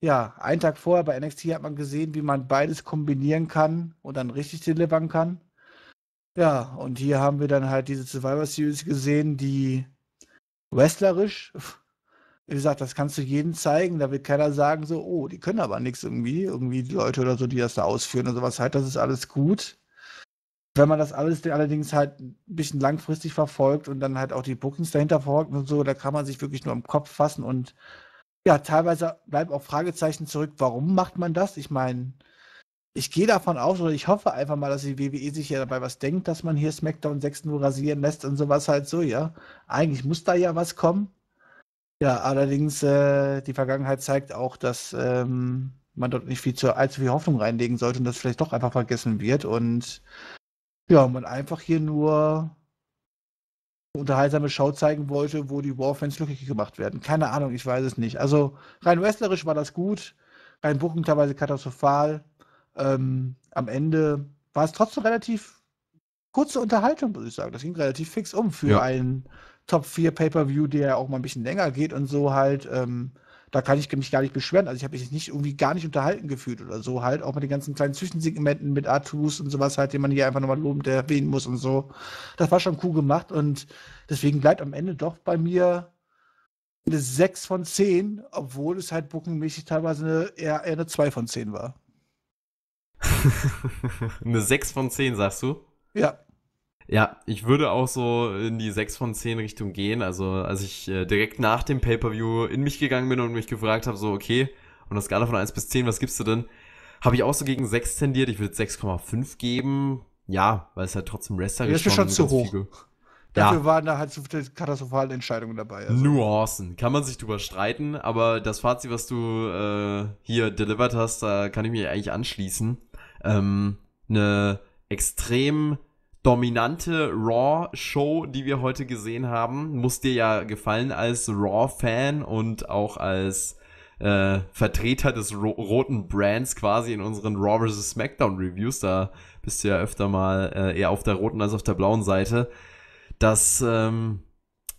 ja, einen Tag vorher bei NXT hat man gesehen, wie man beides kombinieren kann und dann richtig delivern kann. Ja, und hier haben wir dann halt diese Survivor Series gesehen, die wrestlerisch, wie gesagt, das kannst du jedem zeigen. Da wird keiner sagen, so, oh, die können aber nichts irgendwie, irgendwie die Leute oder so, die das da ausführen und sowas halt, das ist alles gut. Wenn man das alles allerdings halt ein bisschen langfristig verfolgt und dann halt auch die Bookings dahinter verfolgt und so, da kann man sich wirklich nur im Kopf fassen und ja, teilweise bleibt auch Fragezeichen zurück, warum macht man das? Ich meine, ich gehe davon aus oder ich hoffe einfach mal, dass die WWE sich ja dabei was denkt, dass man hier SmackDown 6 nur rasieren lässt und sowas halt so, ja. Eigentlich muss da ja was kommen. Ja, allerdings, äh, die Vergangenheit zeigt auch, dass ähm, man dort nicht viel zu, allzu viel Hoffnung reinlegen sollte und das vielleicht doch einfach vergessen wird und ja, man einfach hier nur unterhaltsame Show zeigen wollte, wo die Warfans glücklich gemacht werden. Keine Ahnung, ich weiß es nicht. Also rein wrestlerisch war das gut, rein Buchen teilweise katastrophal. Ähm, am Ende war es trotzdem relativ kurze Unterhaltung, muss ich sagen. Das ging relativ fix um für ja. einen Top 4 Pay-Per-View, der ja auch mal ein bisschen länger geht und so halt. Ähm, da kann ich mich gar nicht beschweren. Also ich habe mich nicht irgendwie gar nicht unterhalten gefühlt oder so halt. Auch mit den ganzen kleinen Zwischensegmenten mit Artus und sowas halt, den man hier einfach nochmal lobend erwähnen muss und so. Das war schon cool gemacht und deswegen bleibt am Ende doch bei mir eine 6 von 10, obwohl es halt booking teilweise eine, eher, eher eine 2 von 10 war. Eine 6 von 10, sagst du? Ja. Ja, ich würde auch so in die 6 von 10 Richtung gehen. Also, als ich äh, direkt nach dem Pay-Per-View in mich gegangen bin und mich gefragt habe, so, okay, und das Skala von 1 bis 10, was gibst du denn? Habe ich auch so gegen 6 tendiert. Ich würde 6,5 geben. Ja, weil es halt trotzdem Wrestler ist. Das ist schon zu hoch. Dafür ja. waren da halt so viele katastrophale Entscheidungen dabei. Also. Nuancen. Kann man sich drüber streiten, aber das Fazit, was du äh, hier delivered hast, da kann ich mich eigentlich anschließen ähm, eine extrem dominante Raw-Show, die wir heute gesehen haben, muss dir ja gefallen als Raw-Fan und auch als äh, Vertreter des ro roten Brands quasi in unseren Raw vs. SmackDown Reviews. Da bist du ja öfter mal äh, eher auf der roten als auf der blauen Seite. Das ähm,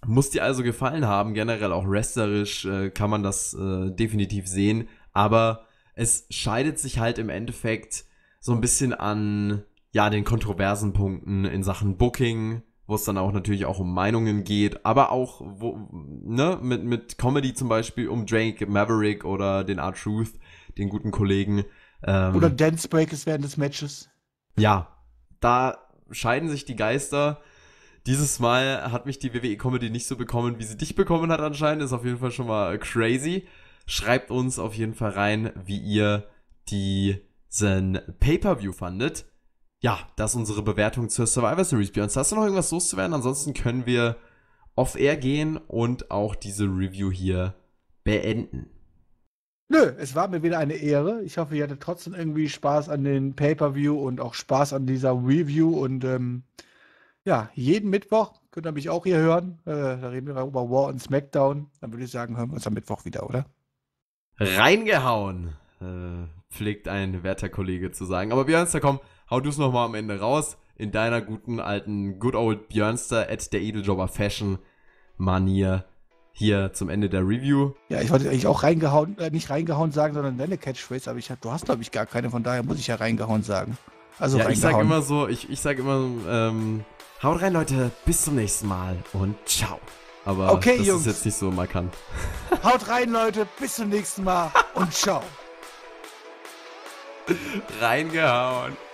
muss dir also gefallen haben. Generell auch wrestlerisch äh, kann man das äh, definitiv sehen. Aber es scheidet sich halt im Endeffekt so ein bisschen an ja den kontroversen Punkten in Sachen Booking, wo es dann auch natürlich auch um Meinungen geht, aber auch wo, ne mit mit Comedy zum Beispiel um Drake Maverick oder den Art Truth, den guten Kollegen ähm, oder Dance Breakers während des Matches. Ja, da scheiden sich die Geister. Dieses Mal hat mich die WWE Comedy nicht so bekommen, wie sie dich bekommen hat anscheinend. Ist auf jeden Fall schon mal crazy. Schreibt uns auf jeden Fall rein, wie ihr die sein Pay-Per-View fandet. Ja, das ist unsere Bewertung zur Survivor Series. Björn, hast du noch irgendwas loszuwerden? Ansonsten können wir off-air gehen und auch diese Review hier beenden. Nö, es war mir wieder eine Ehre. Ich hoffe, ihr hattet trotzdem irgendwie Spaß an den Pay-Per-View und auch Spaß an dieser Review. Und ähm, ja, jeden Mittwoch könnt ihr mich auch hier hören. Äh, da reden wir über War und SmackDown. Dann würde ich sagen, hören wir uns am Mittwoch wieder, oder? Reingehauen. Äh, pflegt ein werter Kollege zu sagen. Aber Björnster, komm, hau du es nochmal am Ende raus. In deiner guten alten Good Old Björnster at der Edeljobber Fashion Manier hier zum Ende der Review. Ja, ich wollte eigentlich auch reingehauen, äh, nicht reingehauen sagen, sondern deine Catchphrase, aber ich, du hast, glaube ich, gar keine, von daher muss ich ja reingehauen sagen. Also ja, ich sage immer so, ich, ich sage immer, ähm, haut rein, Leute, bis zum nächsten Mal und ciao. Aber okay, das Jungs. ist jetzt nicht so markant. Haut rein, Leute, bis zum nächsten Mal und ciao. Reingehauen.